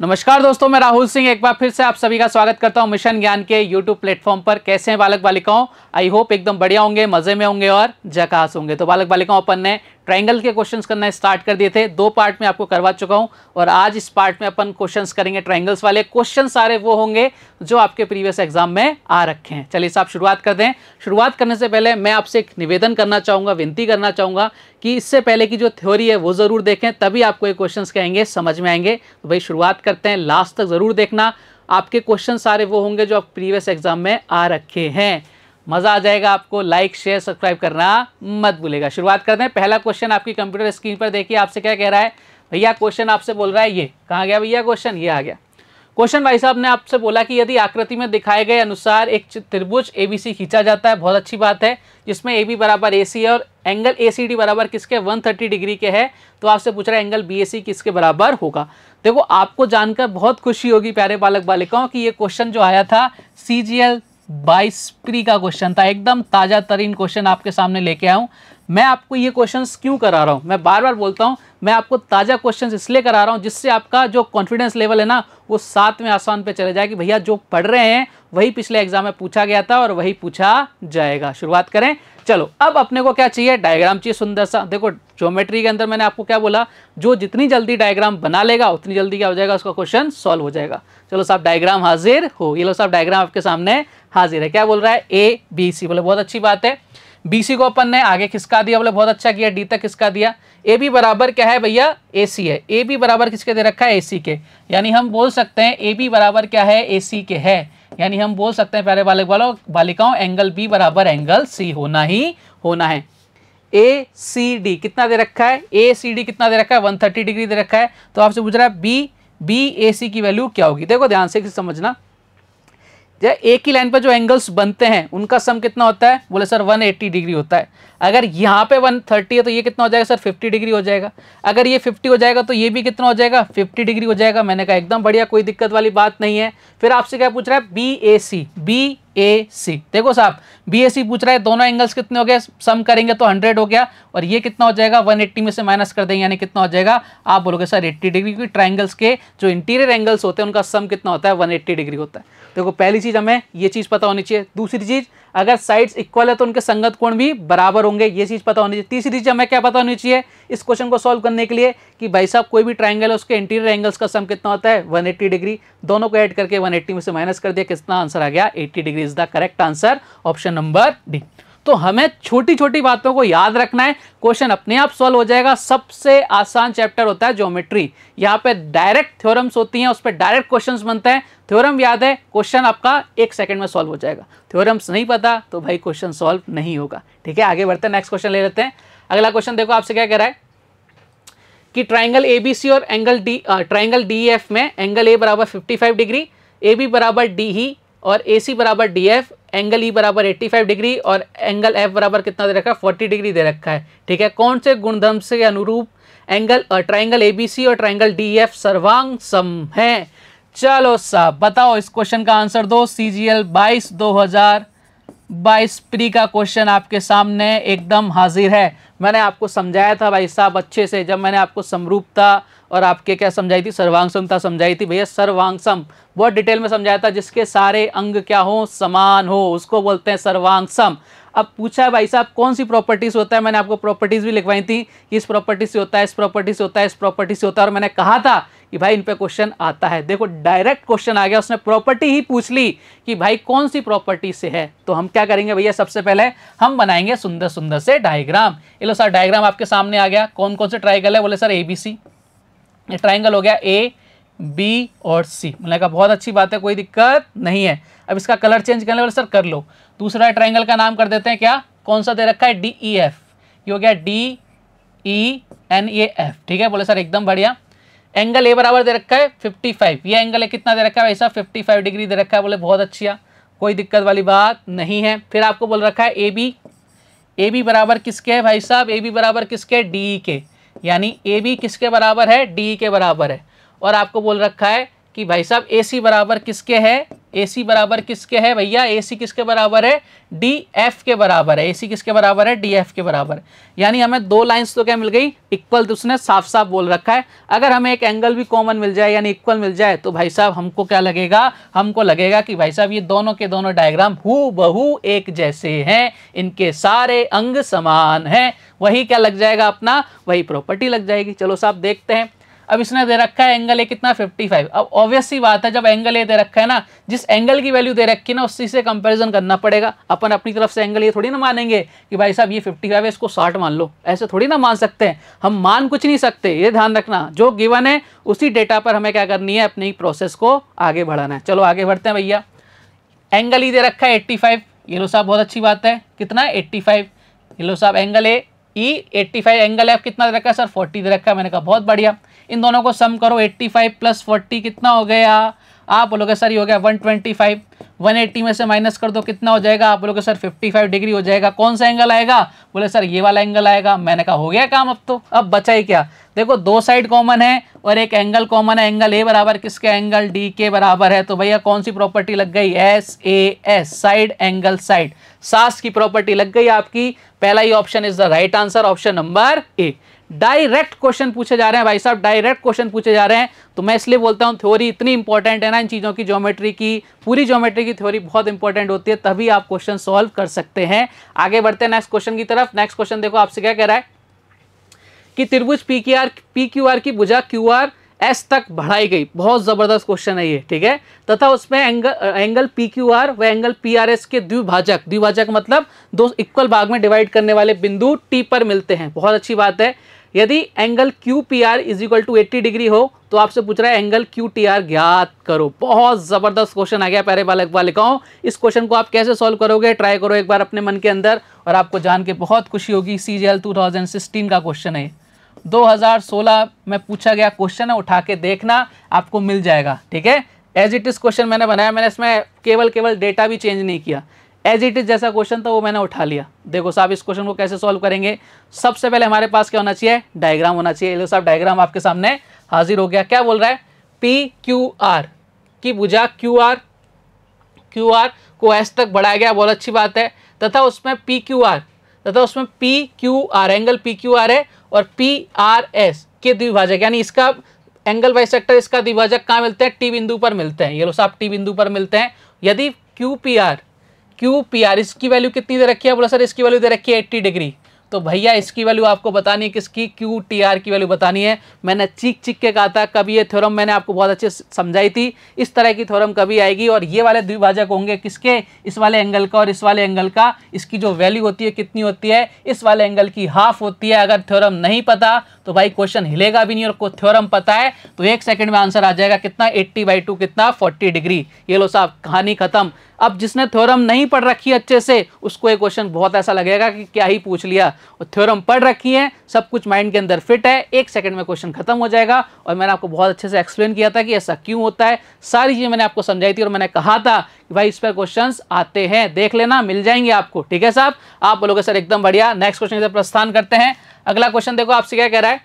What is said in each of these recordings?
नमस्कार दोस्तों मैं राहुल सिंह एक बार फिर से आप सभी का स्वागत करता हूं मिशन ज्ञान के यूट्यूब प्लेटफॉर्म पर कैसे हैं बालक बालिकाओं आई होप एकदम बढ़िया होंगे मजे में होंगे और जकास होंगे तो बालक बालिकाओं अपन ने ट्राइंगल के क्वेश्चंस करना स्टार्ट कर दिए थे दो पार्ट में आपको करवा चुका हूँ और आज इस पार्ट में अपन क्वेश्चंस करेंगे ट्राइंगल्स वाले क्वेश्चन सारे वो होंगे जो आपके प्रीवियस एग्जाम में आ रखे हैं चलिए साहब शुरुआत कर दें शुरुआत करने से पहले मैं आपसे एक निवेदन करना चाहूँगा विनती करना चाहूँगा कि इससे पहले की जो थ्योरी है वो ज़रूर देखें तभी आपको ये क्वेश्चन कहेंगे समझ में आएंगे तो भाई शुरुआत करते हैं लास्ट तक ज़रूर देखना आपके क्वेश्चन सारे वो होंगे जो आप प्रीवियस एग्जाम में आ रखे हैं मज़ा आ जाएगा आपको लाइक शेयर सब्सक्राइब करना मत भूलेगा शुरुआत करते हैं पहला क्वेश्चन आपकी कंप्यूटर स्क्रीन पर देखिए आपसे क्या कह रहा है भैया क्वेश्चन आपसे बोल रहा है ये कहाँ गया भैया क्वेश्चन ये आ गया क्वेश्चन भाई साहब ने आपसे बोला कि यदि आकृति में दिखाए गए अनुसार एक त्रिभुज ए खींचा जाता है बहुत अच्छी बात है जिसमें ए बी बराबर ए सी और एंगल ए सी डी बराबर किसके 130 डिग्री के है तो आपसे पूछ रहा है एंगल बी ए सी किसके बराबर होगा देखो आपको जानकर बहुत खुशी होगी प्यारे बालक बालिकाओं कि ये क्वेश्चन जो आया था सी जी एल प्री का क्वेश्चन था एकदम ताज़ा तरीन क्वेश्चन आपके सामने लेके आऊँ मैं आपको ये क्वेश्चंस क्यों करा रहा हूँ मैं बार बार बोलता हूँ मैं आपको ताज़ा क्वेश्चंस इसलिए करा रहा हूँ जिससे आपका जो कॉन्फिडेंस लेवल है ना वो साथ में आसान पे चले जाए कि भैया जो पढ़ रहे हैं वही पिछले एग्जाम में पूछा गया था और वही पूछा जाएगा शुरुआत करें चलो अब अपने को क्या चाहिए डायग्राम चाहिए सुंदर सा देखो ज्योमेट्री के अंदर मैंने आपको क्या बोला जो जितनी जल्दी डायग्राम बना लेगा उतनी जल्दी क्या हो जाएगा उसका क्वेश्चन सॉल्व हो जाएगा चलो साहब डायग्राम हाजिर हो ये लो साहब डायग्राम आपके सामने हाजिर है क्या बोल रहा है ए बी सी बोले बहुत अच्छी बात है बीसी को अपन ने आगे किसका दिया बोले बहुत अच्छा किया डी तक किसका दिया ए बी बराबर क्या है भैया ए सी है ए बी बराबर किसके दे रखा है ए सी के यानी हम बोल सकते हैं ए बी बराबर क्या है ए सी के है यानी हम बोल सकते हैं प्यारे बालक वालों बालिकाओं एंगल बी बराबर एंगल सी होना ही होना है ए सी डी कितना दे रखा है ए सी डी कितना दे रखा है वन थर्टी डिग्री दे रखा है तो आपसे पूछ रहा है बी बी ए सी की वैल्यू क्या होगी देखो ध्यान से समझना या एक ही लाइन पर जो एंगल्स बनते हैं उनका सम कितना होता है बोले सर 180 डिग्री होता है अगर यहाँ पे वन थर्टी है तो ये कितना हो जाएगा सर फिफ्टी डिग्री हो जाएगा अगर ये फिफ्टी हो जाएगा तो ये भी कितना हो जाएगा फिफ्टी डिग्री हो जाएगा मैंने कहा एकदम बढ़िया कोई दिक्कत वाली बात नहीं है फिर आपसे क्या पूछ रहा है बी ए सी बी ए सी देखो साहब बी ए सी पूछ रहा है दोनों एंगल्स कितने हो गए सम करेंगे तो हंड्रेड हो गया और ये कितना हो जाएगा वन एट्टी में से माइनस कर देंगे यानी कितना हो जाएगा आप बोलोगे सर एट्टी डिग्री क्योंकि ट्राइंगल्स के जो इंटीरियर एंगल्स होते हैं उनका सम कितना होता है वन एट्टी डिग्री होता है देखो पहली चीज़ हमें ये चीज़ पता होनी चाहिए दूसरी चीज़ अगर साइड्स इक्वल है तो उनके संगत कोण भी बराबर होंगे होंगे ये चीज़ पता होनी चाहिए तीसरी चीज़ हमें क्या पता होनी चाहिए इस क्वेश्चन को सॉल्व करने के लिए कि भाई साहब कोई भी ट्राइंगल है उसके इंटीरियर एंगल्स का सम कितना होता है 180 डिग्री दोनों को ऐड करके 180 में से माइनस कर दिया कितना आंसर आ गया 80 degree is the correct answer option number D तो हमें छोटी छोटी बातों को याद रखना है क्वेश्चन अपने आप सॉल्व हो जाएगा सबसे आसान चैप्टर होता है ज्योमेट्री यहाँ पे डायरेक्ट थ्योरम्स होती हैं उस पर डायरेक्ट क्वेश्चंस बनते हैं थ्योरम याद है क्वेश्चन आपका एक सेकंड में सॉल्व हो जाएगा थ्योरम्स नहीं पता तो भाई क्वेश्चन सॉल्व नहीं होगा ठीक है आगे बढ़ते हैं नेक्स्ट क्वेश्चन ले लेते हैं अगला क्वेश्चन देखो आपसे क्या कह रहा है कि ट्राइंगल ए और angle D triangle D F e में एंगल ए बराबर fifty five degree A B बराबर डी ही e और ए सी बराबर डी एफ एंगल ई बराबर एट्टी फाइव डिग्री और एंगल एफ बराबर कितना दे रखा है फोर्टी डिग्री दे रखा है ठीक है कौन से गुणधर्म से अनुरूप angle triangle A B C और ट्राइंगल डी एफ सर्वांग सम है चलो साहब बताओ इस क्वेश्चन का आंसर दो सी जी एल बाईस दो हजार बाईस प्री का क्वेश्चन आपके सामने एकदम हाजिर है मैंने आपको समझाया था भाई साहब अच्छे से जब मैंने आपको समरूपता और आपके क्या समझाई थी सर्वांग समता समझाई थी भैया सर्वांगसम बहुत डिटेल में समझाया था जिसके सारे अंग क्या हो समान हो उसको बोलते हैं सर्वांगसम अब पूछा है भाई साहब कौन सी प्रॉपर्टीज़ होता है मैंने आपको प्रॉपर्टीज़ भी लिखवाई थी कि इस प्रॉपर्टी से होता है इस प्रॉपर्टी से होता है इस प्रॉपर्टी से होता है और मैंने कहा था कि भाई इन पे क्वेश्चन आता है देखो डायरेक्ट क्वेश्चन आ गया उसने प्रॉपर्टी ही पूछ ली कि भाई कौन सी प्रॉपर्टी से है तो हम क्या करेंगे भैया सबसे पहले हम बनाएंगे सुंदर सुंदर से डायग्राम ये लो सर डायग्राम आपके सामने आ गया कौन कौन से ट्राइगल है बोले सर ए बी सी ये ट्राइंगल हो गया ए बी और सी मैंने कहा बहुत अच्छी बात है कोई दिक्कत नहीं है अब इसका कलर चेंज करने वाले सर कर लो दूसरा ट्राइंगल का नाम कर देते हैं क्या कौन सा दे रखा है डी ई एफ ये हो गया D E N A F ठीक है बोले सर एकदम बढ़िया एंगल ए बराबर दे रखा है 55 ये एंगल है कितना दे रखा है भाई साहब 55 डिग्री दे रखा है बोले बहुत अच्छी है कोई दिक्कत वाली बात नहीं है फिर आपको बोल रखा है ए बी ए बी बराबर किसके है भाई साहब ए बी बराबर किसके डी e के यानी ए बी किसके बराबर है डी e के बराबर है और आपको बोल रखा है कि भाई साहब ए सी बराबर किसके है ए सी बराबर किसके है भैया ए सी किसके बराबर है डी एफ के बराबर है ए सी किसके बराबर है डी एफ के बराबर यानी हमें दो लाइंस तो क्या मिल गई इक्वल तो उसने साफ साफ बोल रखा है अगर हमें एक एंगल भी कॉमन मिल जाए यानी इक्वल मिल जाए तो भाई साहब हमको क्या लगेगा हमको लगेगा कि भाई साहब ये दोनों के दोनों डायग्राम हु बहु एक जैसे हैं इनके सारे अंग समान हैं वही क्या लग जाएगा अपना वही प्रॉपर्टी लग जाएगी चलो साहब देखते हैं अब इसने दे रखा है एंगल ए कितना 55 अब ऑब्वियस सी बात है जब एंगल ए दे रखा है ना जिस एंगल की वैल्यू दे रखी है ना उसी से कंपैरिजन करना पड़ेगा अपन अपनी तरफ से एंगल ये थोड़ी ना मानेंगे कि भाई साहब ये 55 है इसको 60 मान लो ऐसे थोड़ी ना मान सकते हैं हम मान कुछ नहीं सकते ये ध्यान रखना जो गिवन है उसी डेटा पर हमें क्या करनी है अपनी प्रोसेस को आगे बढ़ाना है चलो आगे बढ़ते हैं भैया एंगल ही e दे रखा है एट्टी ये लो साहब बहुत अच्छी बात है कितना एट्टी ये लो साहब angle A E eighty five angle है कितना दे रखा है सर फोर्टी दे रखा है मैंने कहा बहुत बढ़िया इन दोनों को सम करो 85 फाइव प्लस फोर्टी कितना हो गया आप बोलोगे सर ये हो गया 125 एट्टी में से माइनस कर दो कितना हो जाएगा आप बोलोगे सर 55 डिग्री हो जाएगा कौन सा एंगल आएगा बोले सर ये वाला एंगल आएगा मैंने कहा हो गया काम अब तो अब बचा ही क्या देखो दो साइड कॉमन है और एक एंगल कॉमन है एंगल ए बराबर किसके एंगल डी के बराबर है तो भैया कौन सी प्रॉपर्टी लग गई S A S side angle side सास की प्रॉपर्टी लग गई आपकी पहला ही option is the right answer option number A direct question पूछे जा रहे हैं भाई साहब डायरेक्ट क्वेश्चन पूछे जा रहे हैं तो मैं इसलिए बोलता हूं थ्योरी इतनी इंपॉर्टेंट है ना इन चीज़ों की ज्योमेट्री की पूरी ज्योमेट्री की थ्योरी बहुत इंपॉर्टेंट होती है तभी आप क्वेश्चन सॉल्व कर सकते हैं आगे बढ़ते हैं नेक्स्ट क्वेश्चन की तरफ नेक्स्ट क्वेश्चन देखो आपसे क्या कह रहा है कि त्रिभुज पी की आर पी क्यू आर की भुजा क्यू आर एस तक बढ़ाई गई बहुत ज़बरदस्त क्वेश्चन है ये ठीक है तथा उसमें angle angle P Q R व एंगल पी आर एस के द्विभाजक द्विभाजक मतलब दो इक्वल भाग में डिवाइड करने वाले बिंदु टी पर मिलते हैं बहुत अच्छी बात है यदि angle Q P R is equal to eighty degree हो तो आपसे पूछ रहा है एंगल क्यू टी आर ज्ञात करो बहुत ज़बरदस्त क्वेश्चन आ गया प्यारे बालक बालिकाओं इस क्वेश्चन को आप कैसे सॉल्व करोगे ट्राई करो एक बार अपने मन के अंदर और आपको जान के बहुत खुशी होगी C G L two thousand sixteen का क्वेश्चन है 2016 में पूछा गया क्वेश्चन है उठा के देखना आपको मिल जाएगा ठीक है एज इट इज़ क्वेश्चन मैंने बनाया मैंने इसमें केवल केवल डेटा भी चेंज नहीं किया एज इट इज़ जैसा क्वेश्चन था वो मैंने उठा लिया देखो साहब इस क्वेश्चन को कैसे सॉल्व करेंगे सबसे पहले हमारे पास क्या होना चाहिए डायग्राम होना चाहिए लो साहब डायग्राम आपके सामने हाजिर हो गया क्या बोल रहा है पी क्यू आर की भुजा क्यू आर क्यू आर को एस तक बढ़ाया गया बहुत अच्छी बात है तथा उसमें पी क्यू आर तथा उसमें P Q R angle P Q R है और पी आर एस के द्विभाजक यानी इसका एंगल वाइज सेक्टर इसका द्विभाजक कहाँ मिलते हैं टी बिंदु पर मिलते हैं ये लो साहब टी बिंदु पर मिलते हैं यदि Q P R Q P R इसकी वैल्यू कितनी दे रखी है बोला सर इसकी वैल्यू दे रखी है एट्टी डिग्री तो भैया इसकी वैल्यू आपको बतानी है किसकी क्यू टी आर की वैल्यू बतानी है मैंने चीख चीख के कहा था कभी ये थ्योरम मैंने आपको बहुत अच्छे समझाई थी इस तरह की थ्योरम कभी आएगी और ये वाले द्विभाजक होंगे किसके इस वाले एंगल का और इस वाले एंगल का इसकी जो वैल्यू होती है कितनी होती है इस वाले एंगल की हाफ होती है अगर थ्योरम नहीं पता तो भाई क्वेश्चन हिलेगा भी नहीं और थ्योरम पता है तो एक सेकंड में आंसर आ जाएगा कितना 80 बाई टू कितना 40 डिग्री ये लो साहब कहानी खत्म अब जिसने थ्योरम नहीं पढ़ रखी अच्छे से उसको ये क्वेश्चन बहुत ऐसा लगेगा कि क्या ही पूछ लिया और थ्योरम पढ़ रखी है सब कुछ माइंड के अंदर फिट है एक सेकंड में क्वेश्चन खत्म हो जाएगा और मैंने आपको बहुत अच्छे से एक्सप्लेन किया था कि ऐसा क्यों होता है सारी चीज़ें मैंने आपको समझाई थी और मैंने कहा था कि भाई इस पर क्वेश्चन आते हैं देख लेना मिल जाएंगे आपको ठीक है साहब आप बोलोगे सर एकदम बढ़िया नेक्स्ट क्वेश्चन प्रस्थान करते हैं अगला क्वेश्चन देखो आपसे क्या कह रहा है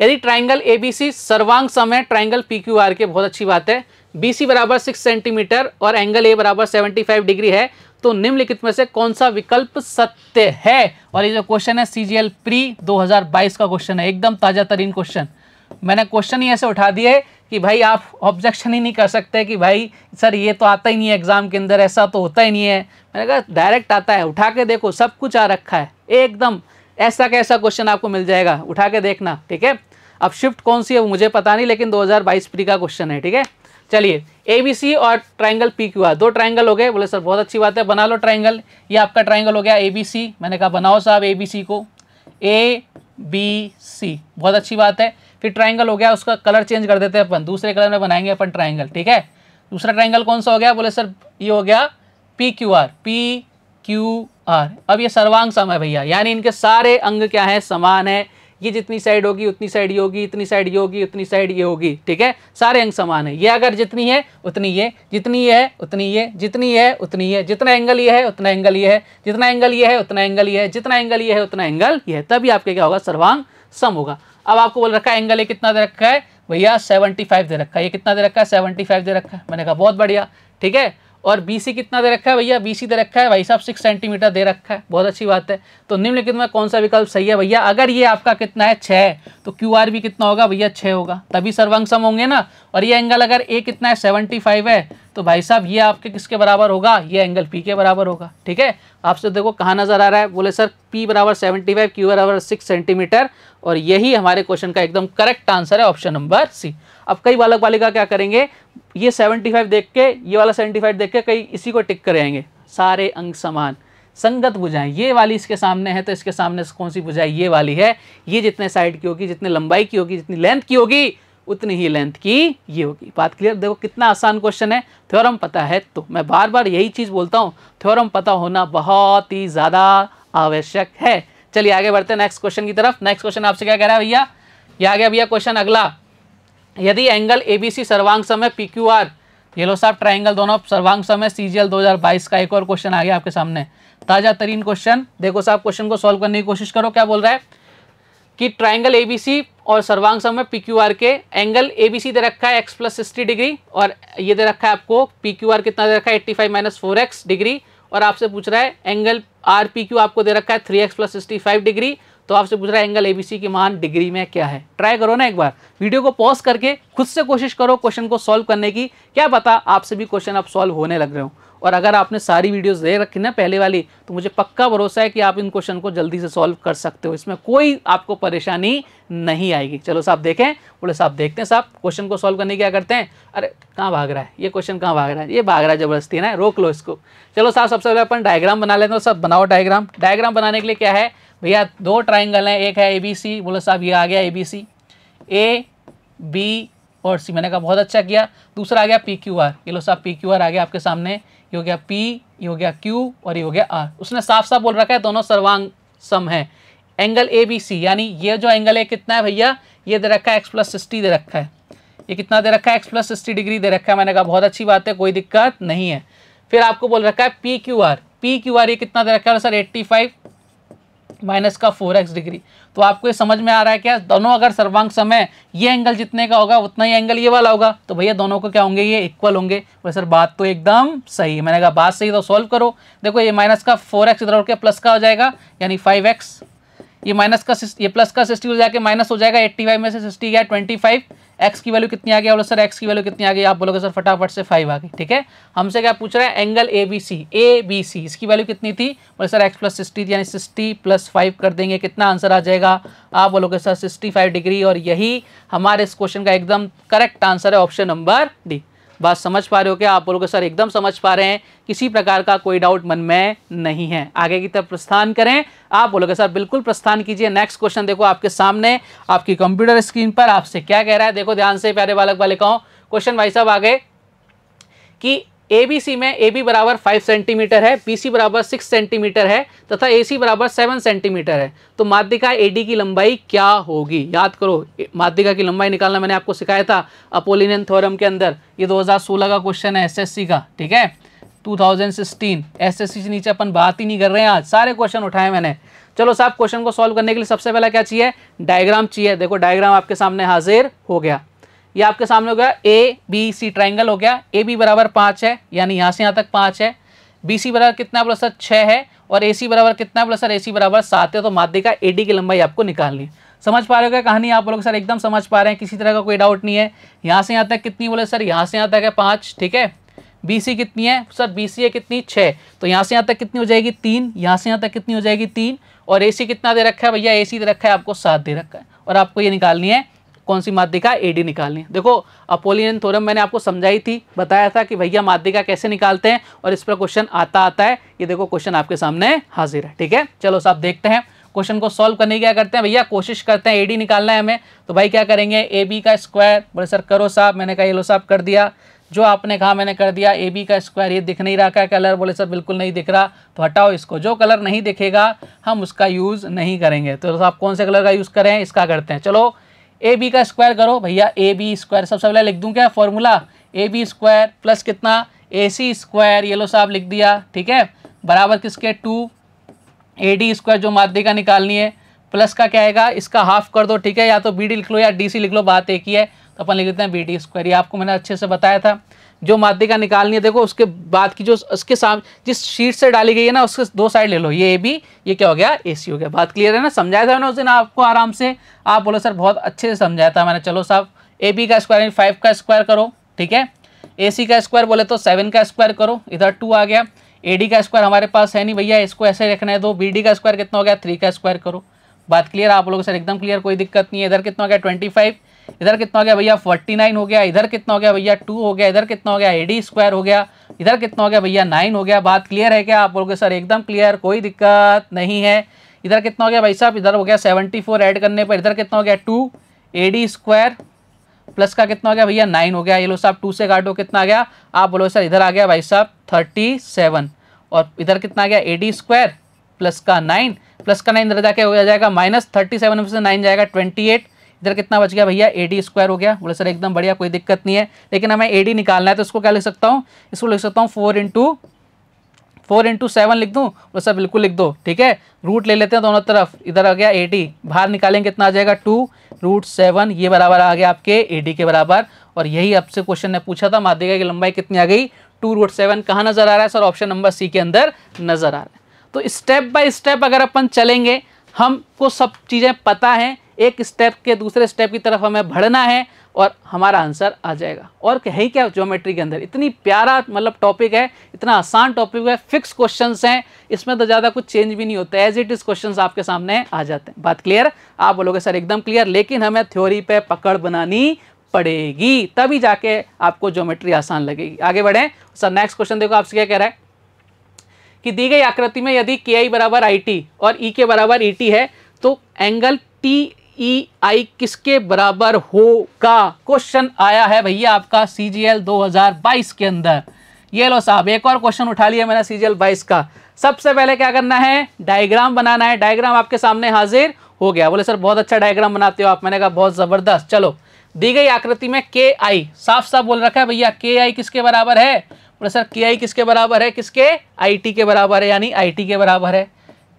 यदि ट्राइंगल ए बी सी सर्वांग सम है ट्राइंगल पी क्यू आर के बहुत अच्छी बात है बी सी बराबर सिक्स सेंटीमीटर और एंगल ए बराबर सेवेंटी फाइव डिग्री है तो निम्नलिखित में से कौन सा विकल्प सत्य है और ये जो क्वेश्चन है सी जी एल प्री दो हज़ार बाईस का क्वेश्चन है एकदम ताज़ा तरीन क्वेश्चन मैंने क्वेश्चन ही ऐसे उठा दिए कि भाई आप ऑब्जेक्शन ही नहीं कर सकते कि भाई सर ये तो आता ही नहीं है एग्ज़ाम के अंदर ऐसा तो होता ही नहीं है मैंने कहा डायरेक्ट आता है उठा के देखो सब कुछ आ रखा है एकदम ऐसा कैसा क्वेश्चन आपको मिल जाएगा उठा के देखना ठीक है अब शिफ्ट कौन सी है वो मुझे पता नहीं लेकिन 2022 प्री का क्वेश्चन है ठीक है चलिए ए बी सी और ट्राइंगल पी क्यू आर दो ट्राइंगल हो गए बोले सर बहुत अच्छी बात है बना लो ट्राइंगल ये आपका ट्राइंगल हो गया ए बी सी मैंने कहा बनाओ साहब ए बी सी को ए बी सी बहुत अच्छी बात है फिर ट्राइंगल हो गया उसका कलर चेंज कर देते हैं अपन दूसरे कलर में बनाएंगे अपन ट्राइंगल ठीक है दूसरा ट्राइंगल कौन सा हो गया बोले सर ये हो गया P Q R P Q R अब ये सर्वांग सम है भैया यानी इनके सारे अंग क्या है समान है ये जितनी साइड होगी उतनी साइड ये होगी इतनी साइड ये होगी उतनी साइड ये होगी ठीक है सारे अंग समान है ये अगर जितनी है उतनी ये जितनी ये है उतनी ये जितनी ये है उतनी ये जितना एंगल ये है उतना एंगल ये है जितना एंगल ये है उतना एंगल ये है जितना एंगल ये है उतना एंगल ये है तभी आपके क्या होगा सर्वांग सम होगा अब आपको बोल रखा है एंगल ये कितना दे रखा है भैया सेवेंटी फाइव दे रखा है ये कितना दे रखा है सेवेंटी फाइव दे रखा है मैंने कहा बहुत बढ़िया ठीक है और बी सी कितना दे रखा है भैया बी सी दे रखा है भाई साहब सिक्स सेंटीमीटर दे रखा है बहुत अच्छी बात है तो निम्नलिखित में कौन सा विकल्प सही है भैया अगर ये आपका कितना है छः तो क्यू आर भी कितना होगा भैया छः होगा तभी सर्वांग सम होंगे ना और ये एंगल अगर ए कितना है सेवेंटी फाइव है तो भाई साहब ये आपके किसके बराबर होगा ये एंगल पी के बराबर होगा ठीक है आपसे देखो कहाँ नज़र आ रहा है बोले सर पी बराबर सेवेंटी फाइव क्यू बराबर सिक्स सेंटीमीटर और यही हमारे क्वेश्चन का एकदम करेक्ट आंसर है ऑप्शन नंबर सी अब कई बालक बालिका क्या करेंगे ये 75 देख के ये वाला 75 देख के कई इसी को टिक करेंगे सारे अंक समान संगत बुझाएं ये वाली इसके सामने है तो इसके सामने कौन सी बुझाएं ये वाली है ये जितने साइड की होगी जितने लंबाई की होगी जितनी लेंथ की होगी उतनी ही लेंथ की ये होगी बात क्लियर देखो कितना आसान क्वेश्चन है थ्योरम पता है तो मैं बार बार यही चीज़ बोलता हूँ थ्योरम पता होना बहुत ही ज़्यादा आवश्यक है चलिए आगे बढ़ते हैं नेक्स्ट क्वेश्चन की तरफ नेक्स्ट क्वेश्चन आपसे क्या कह रहा है भैया ये आगे भैया क्वेश्चन अगला यदि एंगल ए बी सी सर्वांग समय पी क्यू आर ये लो साहब ट्राइंगल दोनों सर्वांग समय सी जी एल दो हज़ार बाईस का एक और क्वेश्चन आ गया आपके सामने ताज़ा तरीन क्वेश्चन देखो साहब क्वेश्चन को सॉल्व करने की कोशिश करो क्या बोल रहा है कि ट्राइंगल ए बी सी और सर्वांग समय पी क्यू आर के एंगल ए बी सी दे रखा है एक्स प्लस सिक्सटी डिग्री और ये दे रखा है आपको पी क्यू आर कितना दे रखा है eighty five minus four X degree और आपसे पूछ रहा है एंगल आर पी क्यू आपको दे रखा है three X plus sixty five degree तो आपसे पूछ रहा है एंगल एबीसी की मान डिग्री में क्या है ट्राई करो ना एक बार वीडियो को पॉज करके खुद से कोशिश करो क्वेश्चन को सॉल्व करने की क्या पता आपसे भी क्वेश्चन आप सॉल्व होने लग रहे हो और अगर आपने सारी वीडियोस देख रखी ना पहले वाली तो मुझे पक्का भरोसा है कि आप इन क्वेश्चन को जल्दी से सॉल्व कर सकते हो इसमें कोई आपको परेशानी नहीं आएगी चलो साहब देखें बोले साहब देखते हैं साहब क्वेश्चन को सॉल्व करने क्या करते हैं अरे कहाँ भाग रहा है ये क्वेश्चन कहाँ भाग रहा है ये भाग रहा है जबरदस्ती ना रोक लो इसको चलो साहब सबसे पहले अपन डायग्राम बना लेते हैं सब बनाओ डायग्राम डायग्राम बनाने के लिए क्या है भैया दो ट्राइंगल हैं एक है ए बी सी बोले साहब ये आ गया ए बी सी ए बी और सी मैंने कहा बहुत अच्छा किया दूसरा आ गया पी क्यू आर ये लो साहब पी क्यू आर आ गया आपके सामने ये हो गया पी ये हो गया क्यू और ये हो गया आर उसने साफ साफ बोल रखा है दोनों सर्वांग सम है एंगल ए बी सी यानी ये जो एंगल है कितना है भैया ये दे रखा है एक्स प्लस सिक्सटी दे रखा है ये कितना दे रखा है एक्स प्लस सिक्सटी डिग्री दे रखा है मैंने कहा बहुत अच्छी बात है कोई दिक्कत नहीं है फिर आपको बोल रखा है P Q R P Q R ये कितना दे रखा है सर एट्टी फाइव माइनस का फोर एक्स डिग्री तो आपको ये समझ में आ रहा है क्या दोनों अगर सर्वांग समय ये एंगल जितने का होगा उतना ही एंगल ये वाला होगा तो भैया दोनों को क्या होंगे ये इक्वल होंगे वैसे सर बात तो एकदम सही है मैंने कहा बात सही तो सॉल्व करो देखो ये माइनस का फोर एक्स इधर उड़ के प्लस का हो जाएगा यानी फाइव एक्स ये माइनस का ये प्लस का सिक्सटी हो जाएगा माइनस हो जाएगा एट्टी फाइव में से सिक्सटी गया ट्वेंटी फाइव एक्स की वैल्यू कितनी आ गई बोलो सर एक्स की वैल्यू कितनी आ गई आप बोलोगे सर फटाफट से फाइव आ गई ठीक है हमसे क्या पूछ रहा है angle A B C A B C इसकी वैल्यू कितनी थी बोले सर एक्स प्लस सिक्सटी यानी सिक्सटी प्लस फाइव कर देंगे कितना आंसर आ जाएगा आप बोलोगे सर सिक्सटी फाइव डिग्री और यही हमारे इस क्वेश्चन का एकदम करेक्ट आंसर है ऑप्शन नंबर डी बात समझ पा रहे हो क्या आप बोलोगे सर एकदम समझ पा रहे हैं किसी प्रकार का कोई डाउट मन में नहीं है आगे की तरफ प्रस्थान करें आप बोलोगे सर बिल्कुल प्रस्थान कीजिए नेक्स्ट क्वेश्चन देखो आपके सामने आपकी कंप्यूटर स्क्रीन पर आपसे क्या कह रहा है देखो ध्यान से प्यारे बालक बालिकाओं क्वेश्चन भाई साहब आगे कि ए बी सी में ए बी बराबर फाइव सेंटीमीटर है पीसी बराबर सिक्स सेंटीमीटर है तथा ए सी बराबर सेवन सेंटीमीटर है तो माध्यिका डी की लंबाई क्या होगी याद करो माध्यिका की लंबाई निकालना मैंने आपको सिखाया था अपोलिनियन थ्योरम के अंदर ये 2016 का क्वेश्चन है एसएससी का ठीक है 2016 एसएससी से नीचे अपन बात ही नहीं कर रहे हैं आज सारे क्वेश्चन उठाए मैंने चलो साहब क्वेश्चन को सॉल्व करने के लिए सबसे पहला क्या चाहिए डायग्राम चाहिए देखो डायग्राम आपके सामने हाजिर हो गया ये आपके सामने हो गया ए बी सी ट्राइंगल हो गया ए बी बराबर पाँच है यानी यहाँ से यहाँ तक पाँच है बी सी बराबर कितना बोला सर छः है और ए सी बराबर कितना बोला सर ए सी बराबर सात है तो माध्य का ए डी की लंबाई आपको निकालनी समझ पा रहे हो क्या कहानी आप लोग सर एकदम समझ पा रहे हैं किसी तरह का कोई डाउट नहीं है यहाँ से यहाँ तक कितनी बोले सर यहाँ से यहाँ तक है पाँच ठीक है बी सी कितनी है सर बी सी है कितनी छः तो यहाँ से यहाँ तक कितनी हो जाएगी तीन यहाँ से यहाँ तक कितनी हो जाएगी तीन और ए सी कितना दे रखा है भैया ए सी दे रखा है आपको सात दे रखा है और आपको ये निकालनी है कौन सी माध्यिका एडी निकालनी है देखो अपोलियन थोरम मैंने आपको समझाई थी बताया था कि भैया माध्यिका कैसे निकालते हैं और इस पर क्वेश्चन आता आता है ये देखो क्वेश्चन आपके सामने हाजिर है ठीक है चलो साहब देखते हैं क्वेश्चन को सॉल्व करने की क्या करते हैं भैया कोशिश करते हैं एडी निकालना है हमें तो भाई क्या करेंगे ए बी का स्क्वायर बोले सर करो साहब मैंने कहा ये लो साहब कर दिया जो आपने कहा मैंने कर दिया ए बी का स्क्वायर ये दिख नहीं रहा क्या कलर बोले सर बिल्कुल नहीं दिख रहा तो हटाओ इसको जो कलर नहीं दिखेगा हम उसका यूज़ नहीं करेंगे तो साहब कौन से कलर का यूज़ करें इसका करते हैं चलो ए बी का स्क्वायर करो भैया ए बी स्क्वायर सबसे पहले लिख दूँ क्या formula A B square plus कितना ए सी स्क्वायर ये लो साहब लिख दिया ठीक है बराबर किसके टू ए डी स्क्वायर जो माध्य का निकालनी है प्लस का क्या आएगा इसका हाफ कर दो ठीक है या तो बी डी लिख लो या डी सी लिख लो बात एक ही है तो अपन लिख देते हैं बी डी स्क्वायर ये आपको मैंने अच्छे से बताया था जो माध्यिका निकालनी है देखो उसके बाद की जो उसके सामने जिस शीट से डाली गई है ना उसके दो साइड ले लो ये ए बी ये क्या हो गया ए सी हो गया बात क्लियर है ना समझाया था मैंने उस दिन आपको आराम से आप बोलो सर बहुत अच्छे से समझाया था मैंने चलो साहब ए बी का स्क्वायर फाइव का स्क्वायर करो ठीक है ए सी का स्क्वायर बोले तो सेवन का स्क्वायर करो इधर टू आ गया ए डी का स्क्वायर हमारे पास है नहीं भैया इसको ऐसे रखना है दो बी डी का स्क्वायर कितना हो गया थ्री का स्क्वायर करो बात क्लियर आप लोगों सर एकदम क्लियर कोई दिक्कत नहीं है इधर कितना हो गया ट्वेंटी फाइव इधर कितना हो गया भैया फोर्टी नाइन हो गया इधर कितना हो गया भैया टू हो गया इधर कितना हो गया एडी स्क्वायर हो गया इधर कितना हो गया भैया नाइन हो गया बात क्लियर है क्या आप बोलोगे सर एकदम क्लियर कोई दिक्कत नहीं है इधर कितना हो गया भाई साहब इधर हो गया सेवेंटी फोर एड करने पर इधर कितना हो गया two A D square plus का कितना हो गया भैया नाइन हो गया ये लो साहब टू से काटो कितना आ गया आप बोलो सर इधर आ गया भाई साहब थर्टी सेवन और इधर कितना आ गया ए डी स्क्वायर प्लस का नाइन प्लस का नाइन इधर जाके हो जाएगा माइनस थर्टी सेवन में से नाइन जाएगा ट्वेंटी एट इधर कितना बच गया भैया ए डी स्क्वायर हो गया बोले सर एकदम बढ़िया कोई दिक्कत नहीं है लेकिन हमें ए डी निकालना है तो इसको क्या लिख सकता हूँ इसको लिख सकता हूँ four into four into seven लिख दूँ वो सर बिल्कुल लिख दो ठीक है रूट ले लेते हैं दोनों तरफ इधर आ गया डी बाहर निकालेंगे कितना आ जाएगा टू रूट सेवन ये बराबर आ गया आपके डी के बराबर और यही आपसे क्वेश्चन ने पूछा था माध्यिका की लंबाई कितनी आ गई टू रूट सेवन कहाँ नज़र आ रहा है सर ऑप्शन नंबर सी के अंदर नज़र आ रहा है तो स्टेप बाय स्टेप अगर अपन चलेंगे हमको सब चीज़ें पता हैं एक स्टेप के दूसरे स्टेप की तरफ हमें बढ़ना है और हमारा आंसर आ जाएगा और है ही क्या ज्योमेट्री के अंदर इतनी प्यारा मतलब टॉपिक है इतना आसान टॉपिक है फिक्स क्वेश्चंस हैं इसमें तो ज़्यादा कुछ चेंज भी नहीं होता है एज इट इज़ क्वेश्चंस आपके सामने आ जाते हैं बात क्लियर आप बोलोगे सर एकदम क्लियर लेकिन हमें थ्योरी पर पकड़ बनानी पड़ेगी तभी जाके आपको ज्योमेट्री आसान लगेगी आगे बढ़े सर नेक्स्ट क्वेश्चन देखो आपसे क्या कह रहा है कि दी गई आकृति में यदि के आई बराबर आई टी और ई e के बराबर ई e टी है तो angle T E e I किसके बराबर हो का क्वेश्चन आया है भैया आपका सी जी एल दो हज़ार बाईस के अंदर ये लो साहब एक और क्वेश्चन उठा लिया मैंने सी जी एल बाईस का सबसे पहले क्या करना है डायग्राम बनाना है डायग्राम आपके सामने हाजिर हो गया बोले सर बहुत अच्छा डायग्राम बनाते हो आप मैंने कहा बहुत ज़बरदस्त चलो दी गई आकृति में के आई साफ साफ बोल रखा है भैया के आई किसके बराबर है बोले सर के आई किसके बराबर है किसके आई टी के बराबर है यानी आई टी के बराबर है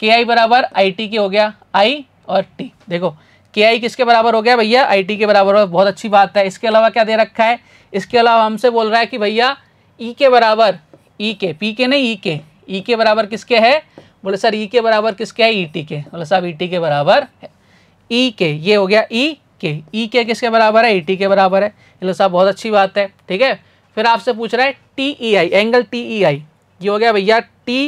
के आई बराबर आई टी के हो गया आई और टी देखो के आई किसके बराबर हो गया भैया आई टी के बराबर हो बहुत अच्छी बात है इसके अलावा क्या दे रखा है इसके अलावा हमसे बोल रहा है कि भैया ई e के बराबर ई e के पी के नहीं ई e के ई के बराबर किसके है बोले सर ई के बराबर किसके है ई टी के बोले साहब ई टी के बराबर है ई के ये हो गया ई के ई के किसके बराबर है ई टी के बराबर है बोले साहब बहुत अच्छी बात है ठीक है फिर आपसे पूछ रहा है T E I angle T E I ये हो गया भैया टी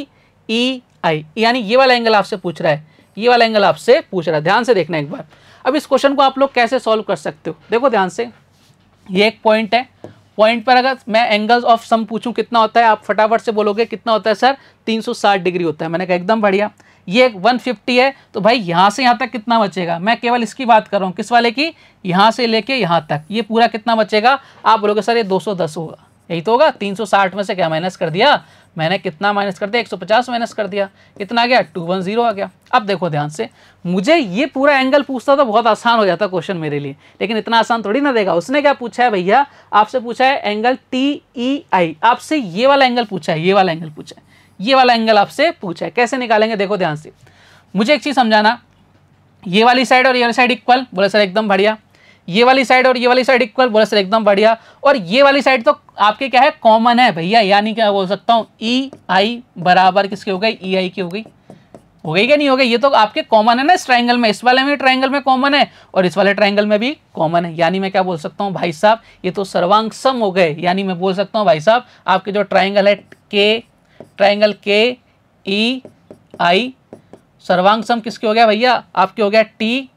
ई आई यानी ये वाला एंगल आपसे पूछ रहा है ये वाला एंगल आपसे पूछ रहा है ध्यान से देखना एक बार अब इस क्वेश्चन को आप लोग कैसे सॉल्व कर सकते हो देखो ध्यान से ये एक पॉइंट है पॉइंट पर अगर मैं एंगल्स ऑफ सम पूछूं कितना होता है आप फटाफट से बोलोगे कितना होता है सर 360 डिग्री होता है मैंने कहा एकदम बढ़िया ये 150 है तो भाई यहाँ से यहाँ तक कितना बचेगा मैं केवल इसकी बात कर रहा हूँ किस वाले की यहाँ से लेके यहाँ तक ये यह पूरा कितना बचेगा आप बोलोगे सर ये दो होगा यही तो होगा 360 में से क्या माइनस कर दिया मैंने कितना माइनस कर दिया 150 माइनस कर दिया कितना आ गया 210 आ गया अब देखो ध्यान से मुझे ये पूरा एंगल पूछता तो बहुत आसान हो जाता क्वेश्चन मेरे लिए लेकिन इतना आसान थोड़ी ना देगा उसने क्या पूछा है भैया आपसे पूछा है एंगल टी ई आई आपसे ये वाला एंगल पूछा है ये वाला एंगल पूछा है ये वाला एंगल आपसे पूछा है कैसे निकालेंगे देखो ध्यान से मुझे एक चीज़ समझाना ये वाली साइड और ये वाली साइड इक्वल बोले सर एकदम बढ़िया ये वाली साइड और ये वाली साइड इक्वल बोला सर एकदम बढ़िया और ये वाली साइड तो आपके क्या है कॉमन है भैया यानी क्या बोल सकता हूँ ई e आई बराबर किसकी हो गई ई e आई की हो गई हो गई क्या नहीं हो गई ये तो आपके कॉमन है ना इस ट्राइंगल में इस वाले में ट्राइंगल में कॉमन है और इस वाले ट्राइंगल में भी कॉमन है यानी मैं क्या बोल सकता हूँ भाई साहब ये तो सर्वांगसम हो गए यानी मैं बोल सकता हूँ भाई साहब आपके जो ट्राइंगल है के ट्राइंगल के ई आई सर्वांगसम किसके हो गया भैया आपके हो गया टी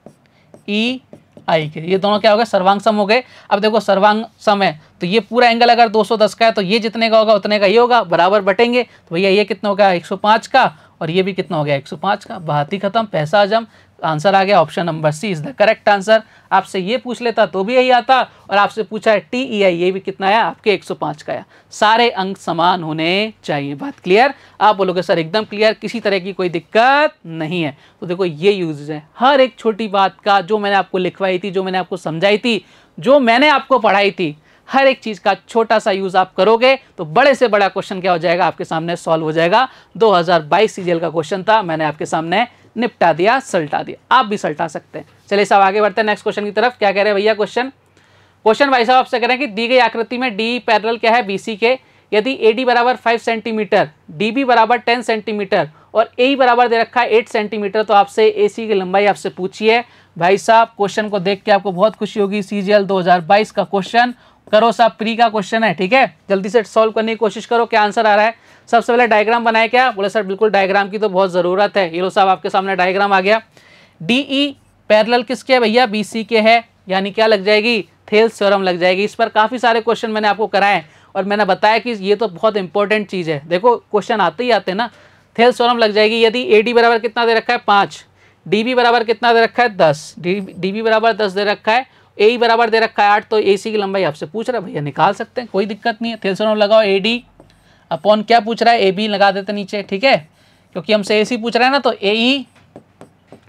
ई e, आई के ये दोनों क्या हो गए सर्वांग सम हो गए अब देखो सर्वांग सम है तो ये पूरा एंगल अगर 210 का है तो ये जितने का होगा उतने का ये होगा बराबर बटेंगे तो भैया ये कितना हो गया 105 का और ये भी कितना हो गया 105 का ही खत्म पैसा जम आंसर आ गया option number C is the correct answer आपसे ये पूछ लेता तो भी यही आता और आपसे पूछा है टी ई आई ये भी कितना आया आपके 105 का आया सारे अंक समान होने चाहिए बात क्लियर आप बोलोगे सर एकदम क्लियर किसी तरह की कोई दिक्कत नहीं है तो देखो ये यूज है हर एक छोटी बात का जो मैंने आपको लिखवाई थी जो मैंने आपको समझाई थी जो मैंने आपको पढ़ाई थी हर एक चीज़ का छोटा सा यूज़ आप करोगे तो बड़े से बड़ा क्वेश्चन क्या हो जाएगा आपके सामने सॉल्व हो जाएगा 2022 हजार का क्वेश्चन था मैंने आपके सामने निपटा दिया सल्टा दिया आप भी सल्टा सकते हैं चलिए सब आगे बढ़ते हैं नेक्स्ट क्वेश्चन की तरफ क्या कह रहे हैं भैया क्वेश्चन क्वेश्चन भाई साहब आपसे कह रहे हैं कि दी गई आकृति में डी पैरल क्या है बी के यदि ए डी बराबर फाइव सेंटीमीटर डी बी बराबर टेन सेंटीमीटर और ए e बराबर दे रखा है एट सेंटीमीटर तो आपसे ए सी की लंबाई आपसे पूछी है भाई साहब क्वेश्चन को देख के आपको बहुत खुशी होगी सी जी एल दो हज़ार बाईस का क्वेश्चन करो सब प्री का क्वेश्चन है ठीक है जल्दी से सॉल्व करने की कोशिश करो क्या आंसर आ रहा है सबसे पहले डायग्राम बनाया क्या बोले सर बिल्कुल डायग्राम की तो बहुत ज़रूरत है ये लो साहब आपके सामने डायग्राम आ गया डी ई पैरल किसके है भैया बी सी के है यानी क्या लग जाएगी थेल सोरम लग जाएगी इस पर काफ़ी सारे क्वेश्चन मैंने आपको कराए और मैंने बताया कि ये तो बहुत इंपॉर्टेंट चीज़ है देखो क्वेश्चन आते ही आते ना थेल सोरम लग जाएगी यदि ए डी बराबर कितना दे रखा है पाँच डी बी बराबर कितना दे रखा है दस डी डी बी बराबर दस दे रखा है ए ही बराबर दे रखा है आठ तो ए सी की लंबाई आपसे पूछ रहा है भैया निकाल सकते हैं कोई दिक्कत नहीं है थिल्सोनोम लगाओ ए डी अपॉन क्या पूछ रहा है ए बी लगा देते नीचे ठीक है क्योंकि हमसे ए सी पूछ रहा है ना तो ए ई e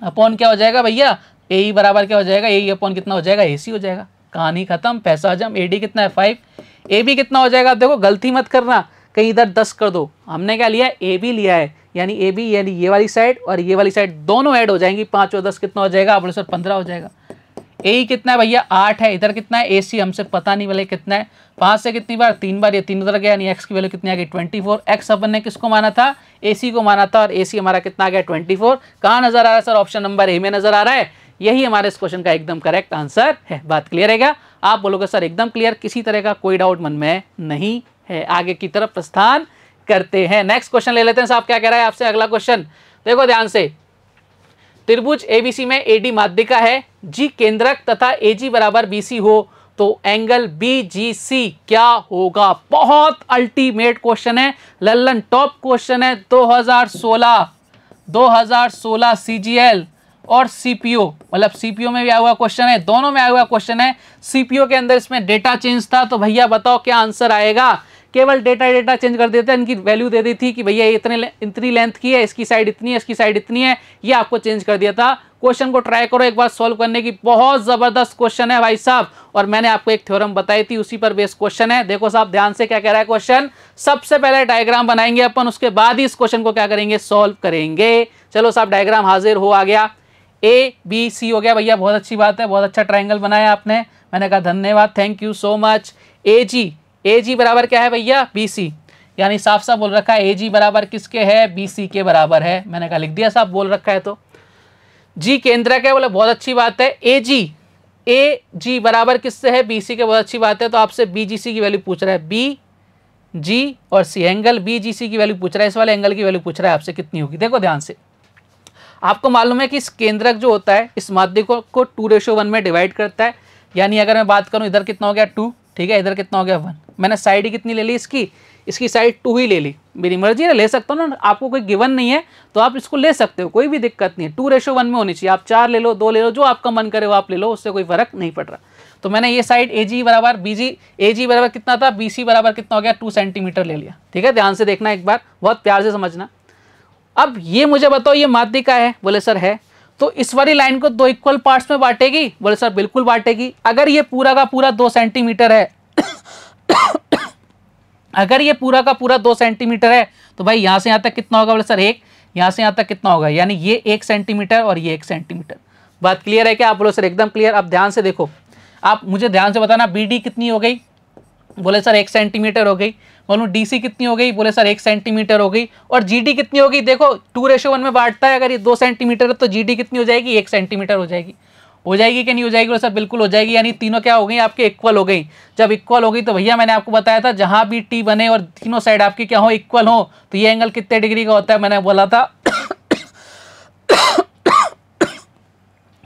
अपॉन क्या हो जाएगा भैया ए ई e बराबर क्या हो जाएगा ए e अपॉन कितना हो जाएगा ए सी हो जाएगा कहानी खत्म पैसा हजम ए डी कितना है फाइव ए बी कितना हो जाएगा देखो गलती मत करना कहीं इधर दस कर दो हमने क्या लिया ए बी लिया है यानी ए बी यानी ये वाली साइड और ये वाली साइड दोनों ऐड हो जाएंगी पाँच और दस कितना हो जाएगा आप सर पंद्रह हो जाएगा ए ही कितना है भैया आठ है इधर कितना है ए सी हमसे पता नहीं वाले कितना है पाँच से कितनी बार तीन बार ये तीन उधर गया यानी एक्स की वैल्यू कितनी आ गई ट्वेंटी फोर एक्स अपन ने किसको माना था ए सी को माना था और ए सी हमारा कितना आ गया ट्वेंटी फोर कहाँ नजर आ रहा है सर ऑप्शन नंबर ए में नजर आ रहा है यही हमारे इस क्वेश्चन का एकदम करेक्ट आंसर है बात क्लियर रहेगा आप बोलोगे सर एकदम क्लियर किसी तरह का कोई डाउट मन में नहीं है आगे की तरफ प्रस्थान करते हैं नेक्स्ट क्वेश्चन ले लेते हैं साहब क्या कह रहा है आपसे अगला क्वेश्चन देखो ध्यान से त्रिभुज एबीसी में एडी माध्यिका है जी केंद्रक तथा एजी बराबर बीसी हो तो एंगल बी जी सी क्या होगा बहुत अल्टीमेट क्वेश्चन है लल्लन टॉप क्वेश्चन है 2016 2016 सीजीएल और सीपीओ मतलब सीपीओ में भी आया हुआ क्वेश्चन है दोनों में आया हुआ क्वेश्चन है सीपीओ के अंदर इसमें डेटा चेंज था तो भैया बताओ क्या आंसर आएगा केवल डेटा डेटा चेंज कर देते हैं इनकी वैल्यू दे दी थी कि भैया इतने इतनी लेंथ की है इसकी साइड इतनी है इसकी साइड इतनी है ये आपको चेंज कर दिया था क्वेश्चन को ट्राई करो एक बार सॉल्व करने की बहुत ज़बरदस्त क्वेश्चन है भाई साहब और मैंने आपको एक थ्योरम बताई थी उसी पर बेस्ट क्वेश्चन है देखो साहब ध्यान से क्या कह रहा है क्वेश्चन सबसे पहले डायग्राम बनाएंगे अपन उसके बाद ही इस क्वेश्चन को क्या करेंगे सॉल्व करेंगे चलो साहब डायग्राम हाजिर हो आ गया ए बी सी हो गया भैया बहुत अच्छी बात है बहुत अच्छा ट्राइंगल बनाया आपने मैंने कहा धन्यवाद thank you so much A G A G बराबर क्या है भैया बी सी यानी साफ साफ बोल रखा है ए जी बराबर किसके है बी सी के बराबर है मैंने कहा लिख दिया साहब बोल रखा है तो जी केंद्र क्या बोले बहुत अच्छी बात है ए जी ए जी बराबर किससे है बी सी के बहुत अच्छी बात है तो आपसे बी जी सी की वैल्यू पूछ रहा है बी जी और सी एंगल बी जी सी की वैल्यू पूछ रहा है इस वाले एंगल की वैल्यू पूछ रहा है आपसे कितनी होगी देखो ध्यान से आपको मालूम है कि इस केंद्रक जो होता है इस माध्यम को टू रेशो वन में डिवाइड करता है यानी अगर मैं बात करूँ इधर कितना हो गया टू ठीक है इधर कितना हो गया वन मैंने साइड ही कितनी ले ली इसकी इसकी साइड टू ही ले ली मेरी मर्जी है ले सकता हूँ ना आपको कोई गिवन नहीं है तो आप इसको ले सकते हो कोई भी दिक्कत नहीं है टू रेशो वन में होनी चाहिए आप चार ले लो दो ले लो जो आपका मन करे वो आप ले लो उससे कोई फर्क नहीं पड़ रहा तो मैंने ये साइड ए जी बराबर बी जी ए जी बराबर कितना था बी सी बराबर कितना हो गया टू सेंटीमीटर ले लिया ठीक है ध्यान से देखना एक बार बहुत प्यार से समझना अब ये मुझे बताओ ये माध्यिका है बोले सर है तो इस वाली लाइन को दो इक्वल पार्ट्स में बांटेगी बोले सर बिल्कुल बांटेगी अगर ये पूरा का पूरा दो सेंटीमीटर है अगर ये पूरा का पूरा दो सेंटीमीटर है तो भाई यहां से यहां तक कितना होगा बोले सर एक यहां से यहां तक कितना होगा यानी ये एक सेंटीमीटर और ये एक सेंटीमीटर बात क्लियर है क्या आप बोलो सर एकदम क्लियर आप ध्यान से देखो आप मुझे ध्यान से बताना बी कितनी हो गई बोले सर एक सेंटीमीटर हो गई बोलूँ डी कितनी हो गई बोले सर एक सेंटीमीटर हो गई और जी कितनी हो गई देखो टू रेशो वन में बांटता है अगर ये दो सेंटीमीटर है तो जी कितनी हो जाएगी एक सेंटीमीटर हो जाएगी हो जाएगी कि नहीं हो जाएगी बोले सर बिल्कुल हो जाएगी यानी तीनों क्या हो गई आपके इक्वल हो गई जब इक्वल हो गई तो भैया मैंने आपको बताया था जहाँ भी टी बने और तीनों साइड आपकी क्या हो इक्वल हो तो ये एंगल कितने डिग्री का होता है मैंने बोला था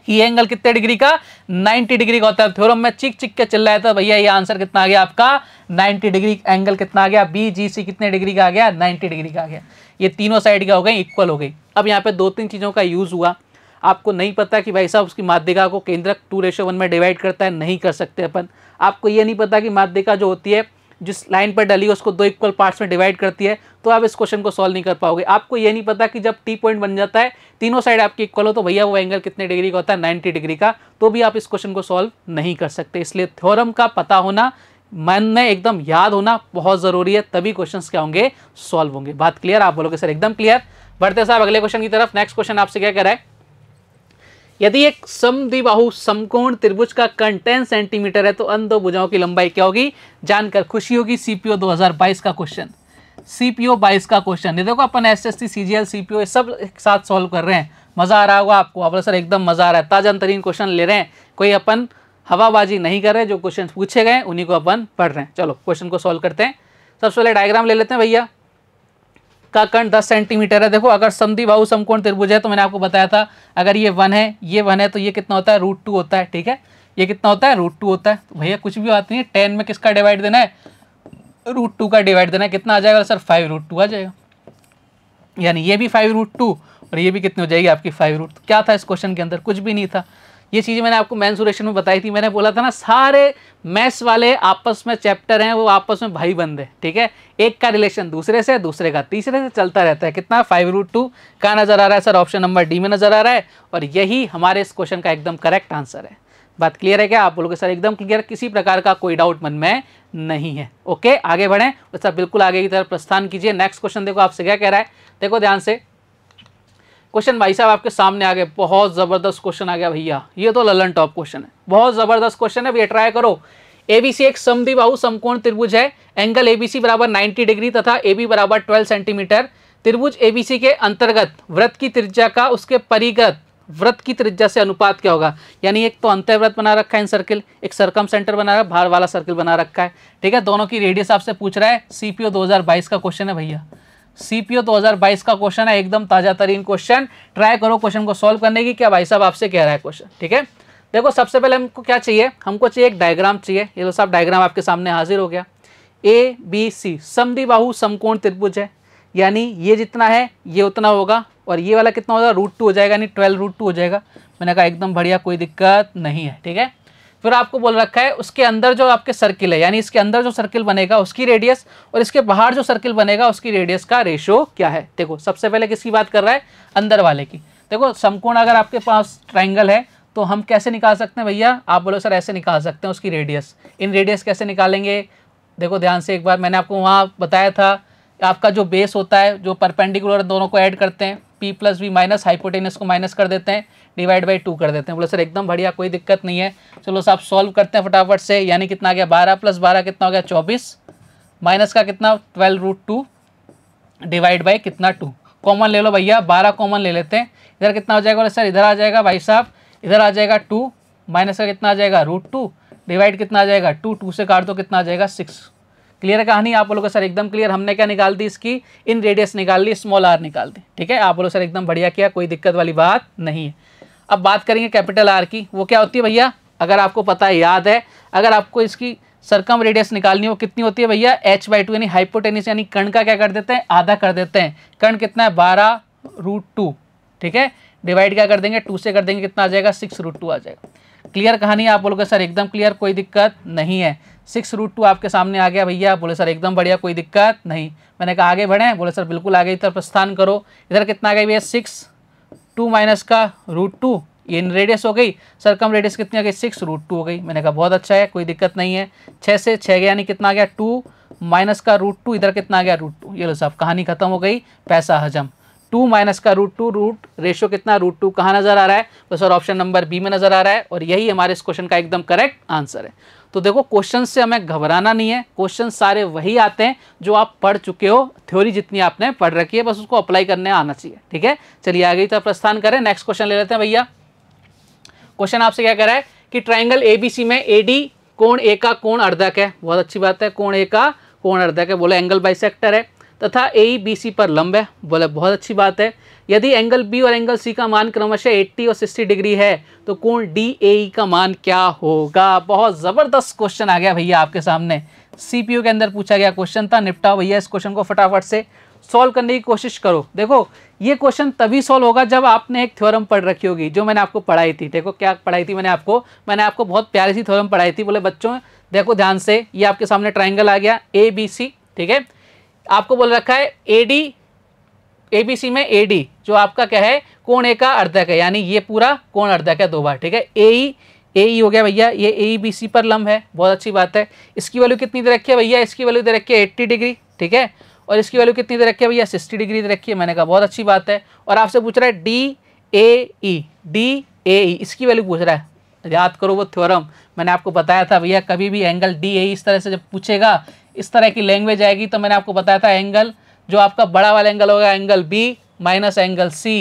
ये एंगल कितने डिग्री का 90 डिग्री का होता है थ्योरम में चिक चिक के चिल्ला है तो भैया ये आंसर कितना आ गया आपका 90 डिग्री एंगल कितना आ गया बी जी सी कितने डिग्री का आ गया 90 डिग्री का आ गया ये तीनों साइड का हो गई इक्वल हो गई अब यहाँ पे दो तीन चीज़ों का यूज़ हुआ आपको नहीं पता कि भाई साहब उसकी माध्यिका को केंद्रक टू रेशो वन में डिवाइड करता है नहीं कर सकते अपन आपको ये नहीं पता कि माध्यिका जो होती है जिस लाइन पर डली है उसको दो इक्वल पार्ट्स में डिवाइड करती है तो आप इस क्वेश्चन को सॉल्व नहीं कर पाओगे आपको ये नहीं पता कि जब टी पॉइंट बन जाता है तीनों साइड आपके इक्वल हो तो भैया वो एंगल कितने डिग्री का होता है नाइन्टी डिग्री का तो भी आप इस क्वेश्चन को सॉल्व नहीं कर सकते इसलिए थ्योरम का पता होना मन में एकदम याद होना बहुत ज़रूरी है तभी क्वेश्चन क्या होंगे सॉल्व होंगे बात क्लियर आप बोलोगे सर एकदम क्लियर बढ़ते साहब अगले क्वेश्चन की तरफ नेक्स्ट क्वेश्चन आपसे क्या कह रहा है यदि एक समद्विबाहु समकोण त्रिभुज का कर्ण टेन सेंटीमीटर है तो अन्य दो भुजाओं की लंबाई क्या होगी जानकर खुशी होगी सीपीओ 2022 का क्वेश्चन सीपीओ 22 का क्वेश्चन ये देखो अपन एसएससी सीजीएल सीपीओ सब एक साथ सॉल्व कर रहे हैं मज़ा आ रहा होगा आपको अब सर एकदम मज़ा आ रहा है ताजा तरीन क्वेश्चन ले रहे हैं कोई अपन हवाबाजी नहीं कर रहे जो क्वेश्चन पूछे गए उन्हीं को अपन पढ़ रहे हैं चलो क्वेश्चन को सॉल्व करते हैं सबसे पहले डायग्राम ले लेते हैं भैया का कर्ण 10 सेंटीमीटर है देखो अगर समधि बाहु समकोण त्रिभुज है तो मैंने आपको बताया था अगर ये वन है ये वन है तो ये कितना होता है रूट टू होता है ठीक है ये कितना होता है रूट टू होता है तो भैया कुछ भी बात नहीं है टेन में किसका डिवाइड देना है रूट टू का डिवाइड देना है कितना आ जाएगा सर फाइव रूट टू आ जाएगा यानी ये भी फाइव रूट टू और ये भी कितनी हो जाएगी आपकी फाइव रूट क्या था इस क्वेश्चन के अंदर कुछ भी नहीं था ये चीज़ें मैंने आपको मैंसुरेशन में बताई थी मैंने बोला था ना सारे मैथ्स वाले आपस में चैप्टर हैं वो आपस में भाई बंद है ठीक है एक का रिलेशन दूसरे से दूसरे का तीसरे से चलता रहता है कितना फाइव रूट टू का नज़र आ रहा है सर ऑप्शन नंबर डी में नज़र आ रहा है और यही हमारे इस क्वेश्चन का एकदम करेक्ट आंसर है बात क्लियर है क्या आप बोलोगे सर एकदम क्लियर किसी प्रकार का कोई डाउट मन में नहीं है ओके आगे बढ़ें और अच्छा, सर बिल्कुल आगे की तरफ प्रस्थान कीजिए नेक्स्ट क्वेश्चन देखो आपसे क्या कह रहा है देखो ध्यान से क्वेश्चन भाई साहब आपके सामने आ गए बहुत ज़बरदस्त क्वेश्चन आ गया भैया ये तो ललन टॉप क्वेश्चन है बहुत ज़बरदस्त क्वेश्चन है भैया ट्राई करो एबीसी एक समदिबाहु समकोण त्रिभुज है एंगल एबीसी बराबर 90 डिग्री तथा ए बी बराबर ट्वेल्व सेंटीमीटर त्रिभुज एबीसी के अंतर्गत व्रत की त्रिज्या का उसके परिगत व्रत की त्रिज्या से अनुपात क्या होगा यानी एक तो अंतर्व्रत बना रखा है इन सर्किल एक सरकम सेंटर बना रहा है भार वाला सर्किल बना रखा है ठीक है दोनों की रेडियस आपसे पूछ रहा है सीपीओ 2022 का क्वेश्चन है भैया सीपीओ 2022 का क्वेश्चन है एकदम ताजा तरीन क्वेश्चन ट्राई करो क्वेश्चन को सॉल्व करने की क्या भाई साहब आपसे कह रहा है क्वेश्चन ठीक है देखो सबसे पहले हमको क्या चाहिए हमको चाहिए एक डायग्राम चाहिए ये लो साहब डायग्राम आपके सामने हाजिर हो गया ए बी सी बाहू समकोण त्रिभुज है यानी ये जितना है ये उतना होगा और ये वाला कितना होगा रूट टू हो जाएगा यानी ट्वेल्व रूट टू हो जाएगा मैंने कहा एकदम बढ़िया कोई दिक्कत नहीं है ठीक है फिर आपको बोल रखा है उसके अंदर जो आपके सर्किल है यानी इसके अंदर जो सर्किल बनेगा उसकी रेडियस और इसके बाहर जो सर्किल बनेगा उसकी रेडियस का रेशो क्या है देखो सबसे पहले किसकी बात कर रहा है अंदर वाले की देखो समकोण अगर आपके पास ट्राइंगल है तो हम कैसे निकाल सकते हैं भैया आप बोलो सर ऐसे निकाल सकते हैं उसकी रेडियस इन रेडियस कैसे निकालेंगे देखो ध्यान से एक बार मैंने आपको वहाँ बताया था आपका जो बेस होता है जो परपेंडिकुलर दोनों को ऐड करते हैं P plus V minus hypotenuse को माइनस कर देते हैं डिवाइड बाई टू कर देते हैं बोले सर एकदम बढ़िया कोई दिक्कत नहीं है चलो साहब सॉल्व करते हैं फटाफट से यानी कितना आ गया बारह प्लस बारह कितना हो गया चौबीस माइनस का कितना twelve root two divide by कितना टू कॉमन ले लो भैया बारह कॉमन ले लेते हैं इधर कितना हो जाएगा बोले सर इधर आ जाएगा भाई साहब इधर आ जाएगा टू माइनस का कितना आ जाएगा रूट टू डिवाइड कितना आ जाएगा टू टू से काट दो कितना आ जाएगा सिक्स क्लियर है कहानी आप का सर एकदम क्लियर हमने क्या निकाल दी इसकी इन रेडियस निकाल ली स्मॉल आर निकाल दी ठीक है आप बोलो सर एकदम बढ़िया किया कोई दिक्कत वाली बात नहीं है अब बात करेंगे कैपिटल आर की वो क्या होती है भैया अगर आपको पता है याद है अगर आपको इसकी सरकम रेडियस निकालनी हो कितनी होती है भैया एच बाई टू यानी हाइपोटेनिस यानी कर्ण का क्या कर देते हैं आधा कर देते हैं कर्ण कितना है बारह रूट टू ठीक है डिवाइड क्या कर देंगे टू से कर देंगे कितना आ जाएगा सिक्स रूट टू आ जाएगा क्लियर कहानी आप बोलोगे सर एकदम क्लियर कोई दिक्कत नहीं है सिक्स रूट टू आपके सामने आ गया भैया बोले सर एकदम बढ़िया कोई दिक्कत नहीं मैंने कहा आगे बढ़ें बोले सर बिल्कुल आगे इधर प्रस्थान करो इधर कितना आ गया भैया सिक्स टू माइनस का रूट टू ये इन रेडियस हो गई सर कम रेडियस कितनी आ गई सिक्स रूट टू हो गई मैंने कहा बहुत अच्छा है कोई दिक्कत नहीं है छः से छः गया यानी कितना आ गया टू माइनस का रूट टू इधर कितना आ गया रूट टू ये लो साहब कहानी खत्म हो गई पैसा हजम टू माइनस का रूट टू रूट रेशो कितना रूट टू कहाँ नज़र आ रहा है तो सर ऑप्शन नंबर बी में नज़र आ रहा है और यही हमारे इस क्वेश्चन का एकदम करेक्ट आंसर है तो देखो क्वेश्चन से हमें घबराना नहीं है क्वेश्चन सारे वही आते हैं जो आप पढ़ चुके हो थ्योरी जितनी आपने पढ़ रखी है बस उसको अप्लाई करने आना चाहिए ठीक है चलिए आगे तो प्रस्थान करें नेक्स्ट क्वेश्चन ले लेते हैं भैया क्वेश्चन आपसे क्या करा है कि ट्राइंगल ए में ए कोण ए का कोण अर्धक है बहुत अच्छी बात है कोण ए का कोण अर्धक है बोले एंगल बाइसेक्टर है तथा ए बी सी पर लंब है बोले बहुत अच्छी बात है यदि एंगल बी और एंगल सी का मान क्रमशः 80 और 60 डिग्री है तो कोण डी ए e का मान क्या होगा बहुत ज़बरदस्त क्वेश्चन आ गया भैया आपके सामने सी के अंदर पूछा गया क्वेश्चन था निपटाओ भैया इस क्वेश्चन को फटाफट से सॉल्व करने की कोशिश करो देखो ये क्वेश्चन तभी सॉल्व होगा जब आपने एक थ्योरम पढ़ रखी होगी जो मैंने आपको पढ़ाई थी देखो क्या पढ़ाई थी मैंने आपको मैंने आपको बहुत प्यारी सी थ्योरम पढ़ाई थी बोले बच्चों देखो ध्यान से ये आपके सामने ट्राइंगल आ गया ए बी सी ठीक है आपको बोल रखा है A D A B C में ए डी जो आपका क्या है कोण ए का अर्धक है यानी ये पूरा कोण अर्धक है दो बार ठीक है ए ई ए ई हो गया भैया ये ए बी सी पर लंब है बहुत अच्छी बात है इसकी वैल्यू कितनी दे रखी है भैया इसकी वैल्यू दे रखी है एट्टी डिग्री ठीक है और इसकी वैल्यू कितनी दे रखी है भैया सिक्सटी डिग्री दे रखी है मैंने कहा बहुत अच्छी बात है और आपसे पूछ रहा है D A E D A ई इसकी वैल्यू पूछ रहा है याद करो वो थ्योरम मैंने आपको बताया था भैया कभी भी एंगल डी ए इस तरह से जब पूछेगा इस तरह की लैंग्वेज आएगी तो मैंने आपको बताया था एंगल जो आपका बड़ा वाला एंगल होगा angle B minus angle C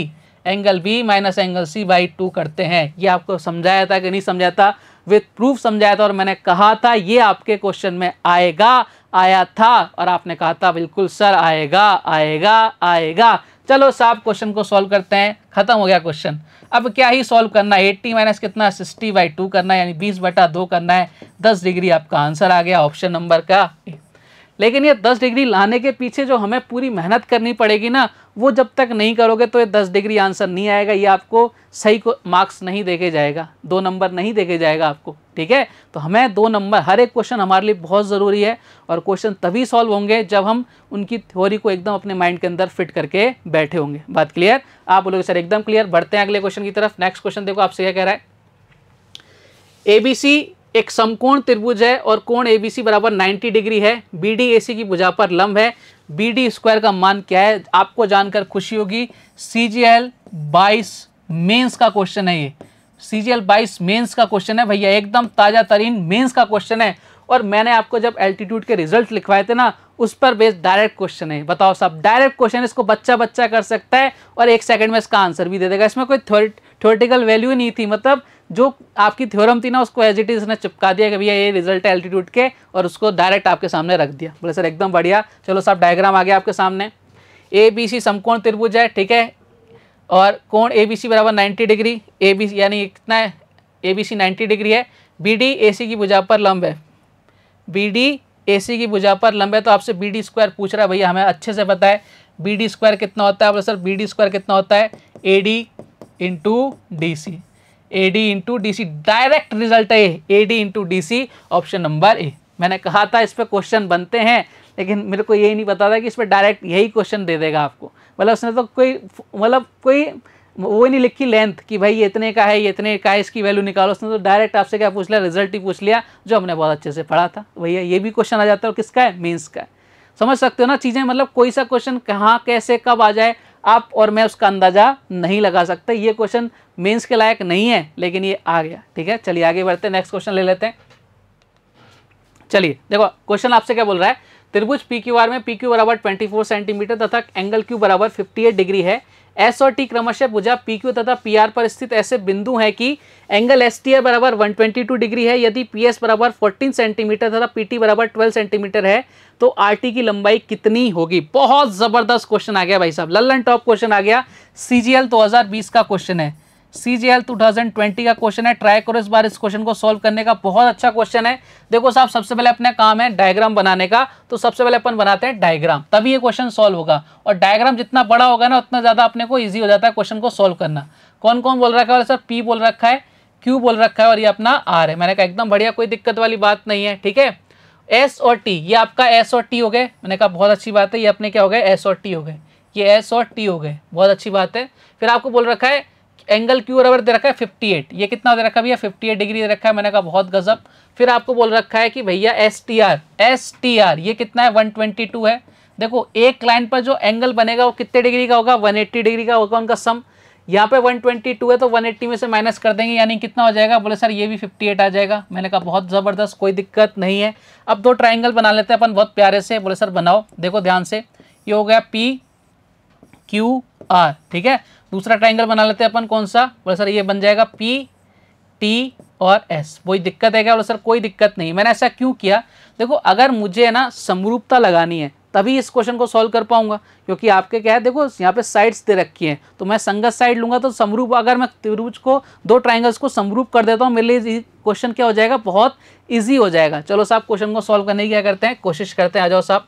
angle B minus angle C by two करते हैं ये आपको समझाया था कि नहीं समझाया था विथ प्रूफ समझाया था और मैंने कहा था ये आपके क्वेश्चन में आएगा आया था और आपने कहा था बिल्कुल सर आएगा आएगा आएगा चलो साहब क्वेश्चन को सॉल्व करते हैं खत्म हो गया क्वेश्चन अब क्या ही सॉल्व करना है एट्टी माइनस कितना सिक्सटी बाई टू करना है यानी बीस बटा दो करना है दस डिग्री आपका आंसर आ गया ऑप्शन नंबर का लेकिन ये दस डिग्री लाने के पीछे जो हमें पूरी मेहनत करनी पड़ेगी ना वो जब तक नहीं करोगे तो ये दस डिग्री आंसर नहीं आएगा ये आपको सही को मार्क्स नहीं देखे जाएगा दो नंबर नहीं देखे जाएगा आपको ठीक है तो हमें दो नंबर हर एक क्वेश्चन हमारे लिए बहुत ज़रूरी है और क्वेश्चन तभी सॉल्व होंगे जब हम उनकी थ्योरी को एकदम अपने माइंड के अंदर फिट करके बैठे होंगे बात क्लियर आप बोलोगे सर एकदम क्लियर बढ़ते हैं अगले क्वेश्चन की तरफ नेक्स्ट क्वेश्चन देखो आपसे क्या कह रहा है ए बी सी एक समकोण त्रिभुज है और कोण एबीसी बराबर 90 डिग्री है बी की भुजा पर लंब है बी डी स्क्वायर का मान क्या है आपको जानकर खुशी होगी सी जी एल बाईस मेन्स का क्वेश्चन है ये सी जी एल बाईस मेन्स का क्वेश्चन है भैया एकदम ताज़ा तरीन मेन्स का क्वेश्चन है और मैंने आपको जब एल्टीट्यूड के रिजल्ट लिखवाए थे ना उस पर बेस्ड डायरेक्ट क्वेश्चन है बताओ साहब डायरेक्ट क्वेश्चन इसको बच्चा बच्चा कर सकता है और एक सेकंड में इसका आंसर भी दे देगा इसमें कोई थ्योरेटिकल वैल्यू नहीं थी मतलब जो आपकी थ्योरम थी ना उसको एज इट इज ने चिपका दिया कि भैया ये रिजल्ट है एल्टीट्यूड के और उसको डायरेक्ट आपके सामने रख दिया बोले सर एकदम बढ़िया चलो साहब डायग्राम आ गया आपके सामने ए बी सी समकोण त्रिभुज है ठीक है और कोण ए बी सी बराबर नाइन्टी डिग्री ए बी यानी कितना है A B C ninety degree है बी डी ए सी की भुजा पर लंब है बी डी ए सी की भुजा पर लंब है तो आपसे बी डी स्क्वायर पूछ रहा है भैया हमें अच्छे से पता है बी डी स्क्वायर कितना होता है बोले सर बी डी स्क्वायर कितना होता है A D into D C A D into D C direct result है A D into D C option number A मैंने कहा था इस पर क्वेश्चन बनते हैं लेकिन मेरे को यही नहीं पता था कि इस पर डायरेक्ट यही क्वेश्चन दे देगा आपको मतलब उसने तो कोई मतलब कोई वो नहीं लिखी लेंथ कि भाई ये इतने का है ये इतने का है इसकी वैल्यू निकालो उसने तो डायरेक्ट आपसे क्या पूछ लिया रिजल्ट ही पूछ लिया जो हमने बहुत अच्छे से पढ़ा था भैया ये भी क्वेश्चन आ जाता है और किसका है मीन्स का है समझ सकते हो ना चीज़ें मतलब कोई सा क्वेश्चन कहाँ कैसे कब आ जाए आप और मैं उसका अंदाज़ा नहीं लगा सकते ये क्वेश्चन मेंस के लायक नहीं है लेकिन ये आ गया ठीक है चलिए आगे बढ़ते नेक्स्ट क्वेश्चन ले लेते हैं चलिए देखो क्वेश्चन आपसे क्या बोल रहा है त्रिभुज पी क्यू आर में पी क्यू बराबर ट्वेंटी फोर सेंटीमीटर तथा एंगल क्यू बराबर फिफ्टी एट डिग्री है एस और टी क्रमश भुजा पी क्यू तथा पी आर पर स्थित ऐसे बिंदु हैं कि एंगल एस टी बराबर वन ट्वेंटी टू डिग्री है यदि पी एस बराबर फोर्टीन सेंटीमीटर तथा पी टी बराबर ट्वेल्व सेंटीमीटर है तो आर टी की लंबाई कितनी होगी बहुत ज़बरदस्त क्वेश्चन आ गया भाई साहब लल्लन टॉप क्वेश्चन आ गया सी जी एल दो हज़ार बीस का क्वेश्चन है C J L two thousand twenty का क्वेश्चन है ट्राई करो इस बार इस क्वेश्चन को सॉल्व करने का बहुत अच्छा क्वेश्चन है देखो साहब सबसे पहले अपना काम है डायग्राम बनाने का तो सबसे पहले अपन बनाते हैं डायग्राम तभी ये क्वेश्चन सॉल्व होगा और डायग्राम जितना बड़ा होगा ना उतना ज़्यादा अपने को ईजी हो जाता है क्वेश्चन को सॉल्व करना कौन कौन बोल रखा है सर पी बोल रखा है क्यू बोल रखा है और ये अपना आर है मैंने कहा एकदम बढ़िया कोई दिक्कत वाली बात नहीं है ठीक है एस और टी ये आपका एस और टी हो गए मैंने कहा बहुत अच्छी बात है ये अपने क्या हो गए एस और टी हो गए ये एस और टी हो गए बहुत अच्छी बात है फिर आपको बोल रखा है एंगल क्यू बराबर दे रखा है फिफ्टी एट ये कितना दे रखा भैया फिफ्टी एट डिग्री दे रखा है मैंने कहा बहुत गजब फिर आपको बोल रखा है कि भैया S T R S T R ये कितना है वन ट्वेंटी टू है देखो एक लाइन पर जो एंगल बनेगा वो कितने डिग्री का होगा वन एट्टी डिग्री का होगा उनका सम यहाँ पे वन ट्वेंटी टू है तो वन एट्टी में से माइनस कर देंगे यानी कितना हो जाएगा बोले सर ये भी फिफ्टी एट आ जाएगा मैंने कहा बहुत ज़बरदस्त कोई दिक्कत नहीं है अब दो ट्राइंगल बना लेते हैं अपन बहुत प्यारे से बोले सर बनाओ देखो ध्यान से ये हो गया पी क्यू आर ठीक है दूसरा ट्राइंगल बना लेते हैं अपन कौन सा बोले सर ये बन जाएगा पी टी और एस वही दिक्कत है क्या बोले सर कोई दिक्कत नहीं मैंने ऐसा क्यों किया देखो अगर मुझे ना समरूपता लगानी है तभी इस क्वेश्चन को सॉल्व कर पाऊंगा क्योंकि आपके क्या है देखो यहाँ पे साइड्स दे रखी हैं तो मैं संगत साइड लूंगा तो समरूप अगर मैं त्रिभुज को दो ट्राइंगल्स को समरूप कर देता हूँ मेरे लिए क्वेश्चन क्या हो जाएगा बहुत ईजी हो जाएगा चलो साहब क्वेश्चन को सॉल्व करने की क्या करते हैं कोशिश करते हैं आ जाओ साहब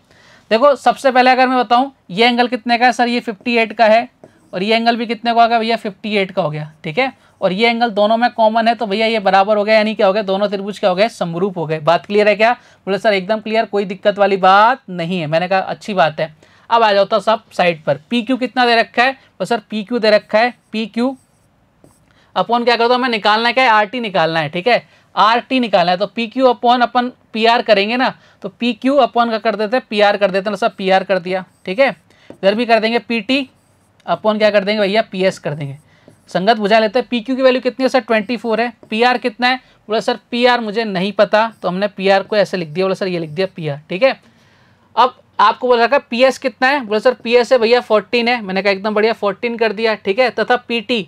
देखो सबसे पहले अगर मैं बताऊँ ये एंगल कितने का है सर ये फिफ्टी का है और ये एंगल भी कितने का हो गया भैया 58 का हो गया ठीक है और ये एंगल दोनों में कॉमन है तो भैया ये बराबर हो गया यानी क्या हो गया दोनों त्रिभुज क्या हो गए समरूप हो गए बात क्लियर है क्या बोले सर एकदम क्लियर कोई दिक्कत वाली बात नहीं है मैंने कहा अच्छी बात है अब आ जाता तो सब साइड पर पी क्यू कितना दे रखा है तो सर पी क्यू दे रखा है पी क्यू अपॉन क्या करता हूँ हमें निकालना क्या है आर टी निकालना है ठीक है आर टी निकालना है तो पी क्यू अपॉन अपन पी आर करेंगे ना तो पी क्यू अपॉन का कर देते हैं पी आर कर देते हैं सर पी आर कर दिया ठीक है इधर भी कर देंगे पी टी अपॉन क्या कर देंगे भैया पी एस कर देंगे संगत बुझा लेते हैं पी क्यू की वैल्यू कितनी है सर ट्वेंटी फोर है पी आर कितना है बोला सर पी आर मुझे नहीं पता तो हमने पी आर को ऐसे लिख दिया बोला सर ये लिख दिया पी आर ठीक है अब आपको बोल रखा पी एस कितना है बोला सर पी एस है भैया फोर्टीन है मैंने कहा एकदम बढ़िया फोर्टीन कर दिया ठीक है तथा पी टी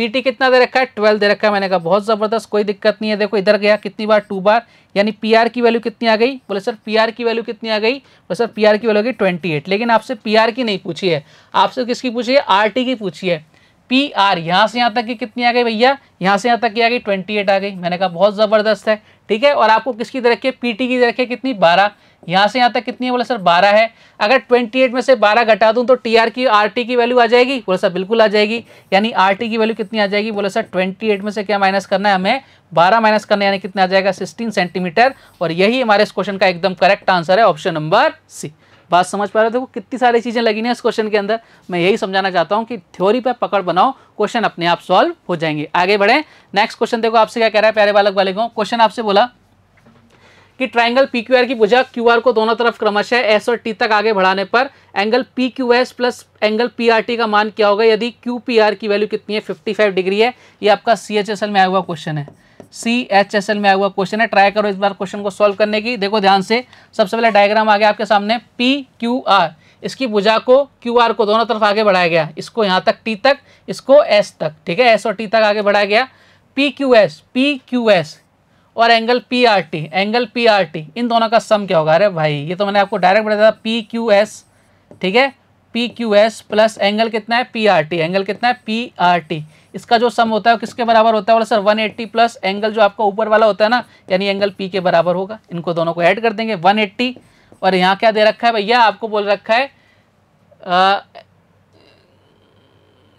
पीटी कितना दे रखा है ट्वेल्व दे रखा है मैंने कहा बहुत ज़बरदस्त कोई दिक्कत नहीं है देखो इधर गया कितनी बार टू बार यानी पीआर की वैल्यू कितनी आ गई बोले सर पीआर की वैल्यू कितनी आ गई बोले सर पीआर की वैल्यू आ गई ट्वेंटी एट लेकिन आपसे पीआर की नहीं पूछी है आपसे किसकी पूछी है टी की पूछी है पी आर यहाँ से यहाँ तक की कितनी आ गई भैया यहाँ से यहाँ तक की आ गई ट्वेंटी एट आ गई मैंने कहा बहुत ज़बरदस्त है ठीक है और आपको किसकी दे रखी है पी की दे रखी है कितनी बारह यहाँ से यहाँ तक कितनी है बोला सर बारह है अगर ट्वेंटी एट में से बारह घटा दूँ तो टी आर की आर टी की वैल्यू आ जाएगी बोला सर बिल्कुल आ जाएगी यानी आर टी की वैल्यू कितनी आ जाएगी बोला सर ट्वेंटी एट में से क्या माइनस करना है हमें बारह माइनस करना यानी कितना आ जाएगा सिक्सटीन सेंटीमीटर और यही हमारे इस क्वेश्चन का एकदम करेक्ट आंसर है ऑप्शन नंबर सी बात समझ पा रहे हो देखो कितनी सारी चीज़ें लगी ना इस क्वेश्चन के अंदर मैं यही समझाना चाहता हूँ कि थ्योरी पर पकड़ बनाओ क्वेश्चन अपने आप सॉल्व हो जाएंगे आगे बढ़े नेक्स्ट क्वेश्चन देखो आपसे क्या कह रहा है प्यारे बालक वाले को क्वेश्चन आपसे बोला कि ट्राइंगल पी क्यू आर की भुजा क्यू आर को दोनों तरफ क्रमशः एस और टी तक आगे बढ़ाने पर angle P Q S plus angle P R T का मान क्या होगा यदि क्यू पी आर की वैल्यू कितनी है फिफ्टी फाइव डिग्री है ये आपका सी एच एस एल में आया हुआ क्वेश्चन है सी एच एस एल में आया हुआ क्वेश्चन है ट्राई करो इस बार क्वेश्चन को सॉल्व करने की देखो ध्यान से सबसे पहले डायग्राम आ गया आपके सामने पी क्यू आर इसकी भुजा को क्यू आर को दोनों तरफ आगे बढ़ाया गया इसको यहाँ तक टी तक इसको एस तक ठीक है एस और टी तक आगे बढ़ाया गया P Q S P Q S और angle P R T angle P R T इन दोनों का सम क्या होगा अरे भाई ये तो मैंने आपको डायरेक्ट बताया था पी क्यू एस ठीक है P Q S plus angle कितना है पी आर टी एंगल कितना है पी आर टी इसका जो सम होता है वो किसके बराबर होता है बोला सर 180 प्लस एंगल जो आपका ऊपर वाला होता है ना यानी एंगल पी के बराबर होगा इनको दोनों को ऐड कर देंगे 180 और यहाँ क्या दे रखा है भैया आपको बोल रखा है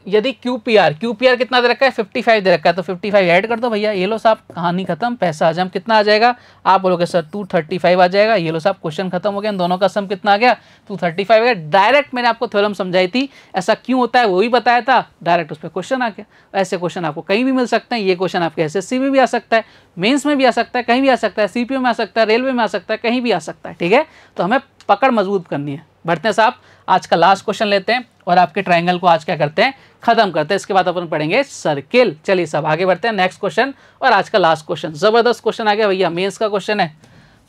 यदि Q P R Q P R कितना दे रखा है फिफ्टी फाइव दे रखा है तो फिफ्टी फाइव ऐड कर दो भैया ये लो साहब कहानी खत्म पैसा हजम कितना आ जाएगा आप बोलोगे सर टू थर्टी फाइव आ जाएगा ये लो साहब क्वेश्चन खत्म हो गया दोनों का सम कितना आ गया टू थर्टी फाइव आ गया डायरेक्ट मैंने आपको थ्योरम समझाई थी ऐसा क्यों होता है वो भी बताया था डायरेक्ट उस पर क्वेश्चन आ गया ऐसे क्वेश्चन आपको कहीं भी मिल सकते हैं ये क्वेश्चन आपके एस एस में भी आ सकता है मेन्स में भी आ सकता है कहीं भी आ सकता है सी में आ सकता है रेलवे में आ सकता है कहीं भी आ सकता है ठीक है तो हमें पकड़ मजबूत करनी है बढ़ते हैं साहब आज का लास्ट क्वेश्चन लेते हैं और आपके ट्राइंगल को आज क्या करते हैं खत्म करते हैं इसके बाद अपन पढ़ेंगे सर्किल चलिए सब आगे बढ़ते हैं नेक्स्ट क्वेश्चन और आज का लास्ट क्वेश्चन जबरदस्त क्वेश्चन आ गया भैया मेन्स का क्वेश्चन है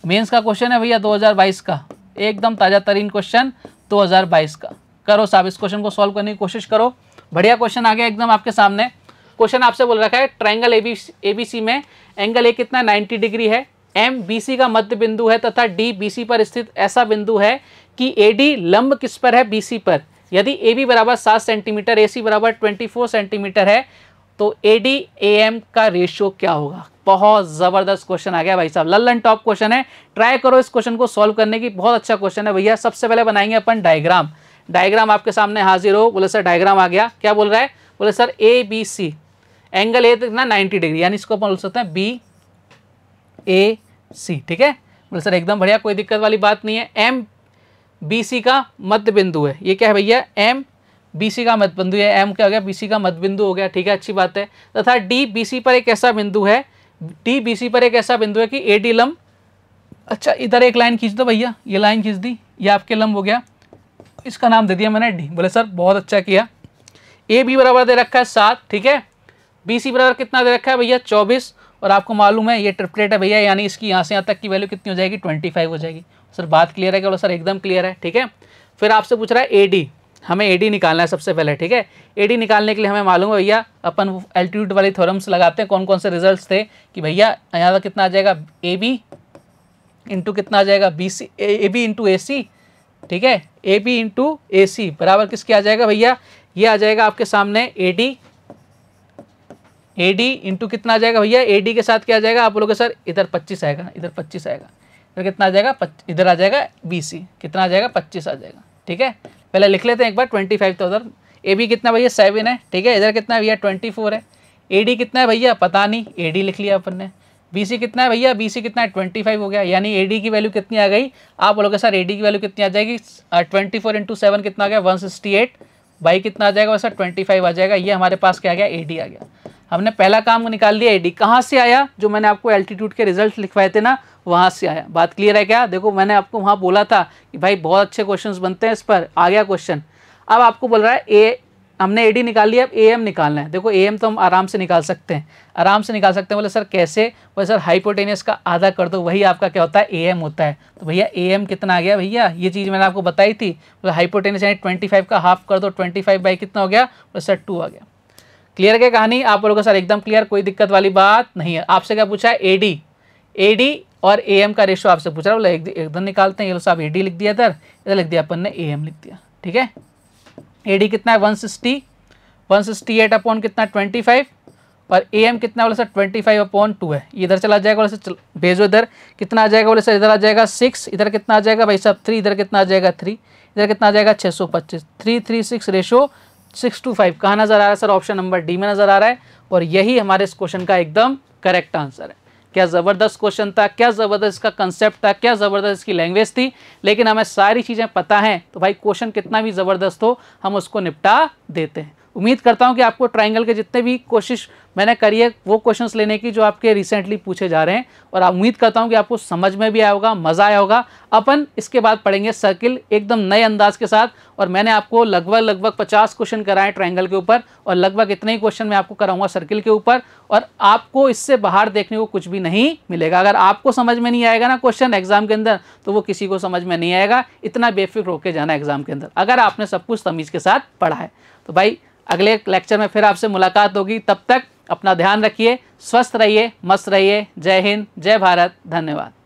मेन्स का क्वेश्चन है भैया दो का एकदम ताज़ा तरीन क्वेश्चन 2022 का करो साहब इस क्वेश्चन को सॉल्व करने की कोशिश करो बढ़िया क्वेश्चन आ गया एकदम आपके सामने क्वेश्चन आपसे बोल रखा है ट्राइंगल ए बी में एंगल ए कितना 90 डिग्री है एम बी सी का मध्य बिंदु है तथा डी बी सी पर स्थित ऐसा बिंदु है कि ए डी लंब किस पर है बी सी पर यदि ए बी बराबर सात सेंटीमीटर ए सी बराबर ट्वेंटी फोर सेंटीमीटर है तो ए डी ए एम का रेशियो क्या होगा बहुत ज़बरदस्त क्वेश्चन आ गया भाई साहब लल्लन टॉप क्वेश्चन है ट्राई करो इस क्वेश्चन को सॉल्व करने की बहुत अच्छा क्वेश्चन है भैया सबसे पहले बनाएंगे अपन डायग्राम डायग्राम आपके सामने हाजिर हो बोले सर डायग्राम आ गया क्या बोल रहा है बोले sir A B C angle A कितना नाइन्टी डिग्री यानी इसको अपन बोल सकते हैं बी ए सी ठीक है बोले सर एकदम बढ़िया कोई दिक्कत वाली बात नहीं है एम बीसी का मध्य बिंदु है ये क्या है भैया एम बीसी का मध्य बिंदु है एम क्या हो गया बीसी का मध्य बिंदु हो गया ठीक है अच्छी बात है तथा डी बीसी पर एक ऐसा बिंदु है डी बीसी पर एक ऐसा बिंदु है कि ए डी लम्ब अच्छा इधर एक लाइन खींच दो भैया ये लाइन खींच दी ये आपके लम्ब हो गया इसका नाम दे दिया मैंने डी बोले सर बहुत अच्छा किया ए बी बराबर दे रखा है सात ठीक है बी सी बराबर कितना दे रखा है भैया चौबीस और आपको मालूम है ये ट्रिपलेट है भैया यानी इसकी यहाँ से यहाँ तक की वैल्यू कितनी हो जाएगी ट्वेंटी फाइव हो जाएगी सर बात क्लियर है क्या सर एकदम क्लियर है ठीक है फिर आपसे पूछ रहा है ए हमें ए निकालना है सबसे पहले ठीक है ए निकालने के लिए हमें मालूम है भैया अपन एल्टीट्यूड वाले थोरम्स लगाते हैं कौन कौन से रिजल्ट थे कि भैया यहाँ का कितना आ जाएगा ए बी इंटू कितना आ जाएगा B C A B into A C ठीक है ए बी इंटू ए सी बराबर किसके आ जाएगा भैया ये आ जाएगा आपके सामने A D A D into कितना आ जाएगा भैया ए डी के साथ क्या आ जाएगा आप लोगों के सर इधर पच्चीस आएगा इधर पच्चीस आएगा फिर कितना आ जाएगा इधर आ जाएगा बी सी कितना आ जाएगा पच्चीस आ जाएगा ठीक है पहले लिख लेते हैं एक बार twenty five thousand A B कितना भैया सेवन है ठीक है इधर कितना है भैया ट्वेंटी फोर है ए डी कितना है भैया पता नहीं ए डी लिख लिया अपन ने बी सी कितना है भैया बी सी कितना है ट्वेंटी फाइव हो गया यानी ए डी की वैल्यू कितनी आ गई आप बोलोगे सर ए डी की वैल्यू कितनी आ जाएगी ट्वेंटी फोर इंटू सेवन कितना आ गया वन सिक्सटी एट बाई कितना आ जाएगा वैसा ट्वेंटी फाइव आ जाएगा ये हमारे पास क्या आ गया ए डी आ गया हमने पहला काम निकाल लिया एडी कहाँ से आया जो मैंने आपको एल्टीट्यूड के रिजल्ट लिखवाए थे ना वहाँ से आया बात क्लियर है क्या देखो मैंने आपको वहाँ बोला था कि भाई बहुत अच्छे क्वेश्चंस बनते हैं इस पर आ गया क्वेश्चन अब आपको बोल रहा है ए हमने एडी निकाल लिया अब एएम निकालना है देखो एएम तो हम आराम से निकाल सकते हैं आराम से निकाल सकते हैं बोले सर कैसे बोले सर हाइपोटेनियस का आधा कर दो वही आपका क्या होता है एएम होता है तो भैया एएम कितना आ गया भैया ये चीज़ मैंने आपको बताई थी बोले हाइपोटेनियस यानी ट्वेंटी का हाफ कर दो ट्वेंटी बाई कितना हो गया बोले सर टू आ गया क्लियर क्या कहानी आप लोगों के साथ एकदम क्लियर कोई दिक्कत वाली बात नहीं है आपसे क्या पूछा है ए ए एडी और ए एम का रेशो आपसे पूछ रहा बोला एकदम निकालते हैं ये साहब डी लिख दिया इधर इधर लिख दिया अपन ने एम लिख दिया ठीक है एडी कितना है one sixty one sixty eight upon कितना ट्वेंटी फाइव और ए एम कितना बोले sir twenty five upon two है इधर चला जाएगा बोले सर भेजो इधर कितना आ जाएगा बोले सर इधर आ जाएगा सिक्स इधर कितना आ जाएगा भाई साहब थ्री इधर कितना आ जाएगा थ्री इधर कितना आ जाएगा छः सौ पच्चीस three three six ratio six two five कहाँ नज़र आ रहा है सर ऑप्शन नंबर डी में नज़र आ रहा है और यही हमारे इस क्वेश्चन का एकदम करेक्ट आंसर है क्या ज़बरदस्त क्वेश्चन था क्या ज़बरदस्त इसका कंसेप्ट था क्या ज़बरदस्त इसकी लैंग्वेज थी लेकिन हमें सारी चीज़ें पता हैं तो भाई क्वेश्चन कितना भी ज़बरदस्त हो हम उसको निपटा देते हैं उम्मीद करता हूँ कि आपको ट्राइंगल के जितने भी कोशिश मैंने करी है वो क्वेश्चन लेने की जो आपके रिसेंटली पूछे जा रहे हैं और उम्मीद करता हूँ कि आपको समझ में भी आया होगा मज़ा आया होगा अपन इसके बाद पढ़ेंगे सर्किल एकदम नए अंदाज के साथ और मैंने आपको लगभग लगभग पचास क्वेश्चन कराए ट्राइंगल के ऊपर और लगभग इतने ही क्वेश्चन मैं आपको कराऊंगा सर्किल के ऊपर और आपको इससे बाहर देखने को कुछ भी नहीं मिलेगा अगर आपको समझ में नहीं आएगा ना क्वेश्चन एग्जाम के अंदर तो वो किसी को समझ में नहीं आएगा इतना बेफिक्र होकर जाना एग्जाम के अंदर अगर आपने सब कुछ तमीज़ के साथ पढ़ा है तो भाई अगले लेक्चर में फिर आपसे मुलाकात होगी तब तक अपना ध्यान रखिए स्वस्थ रहिए मस्त रहिए जय हिंद जय भारत धन्यवाद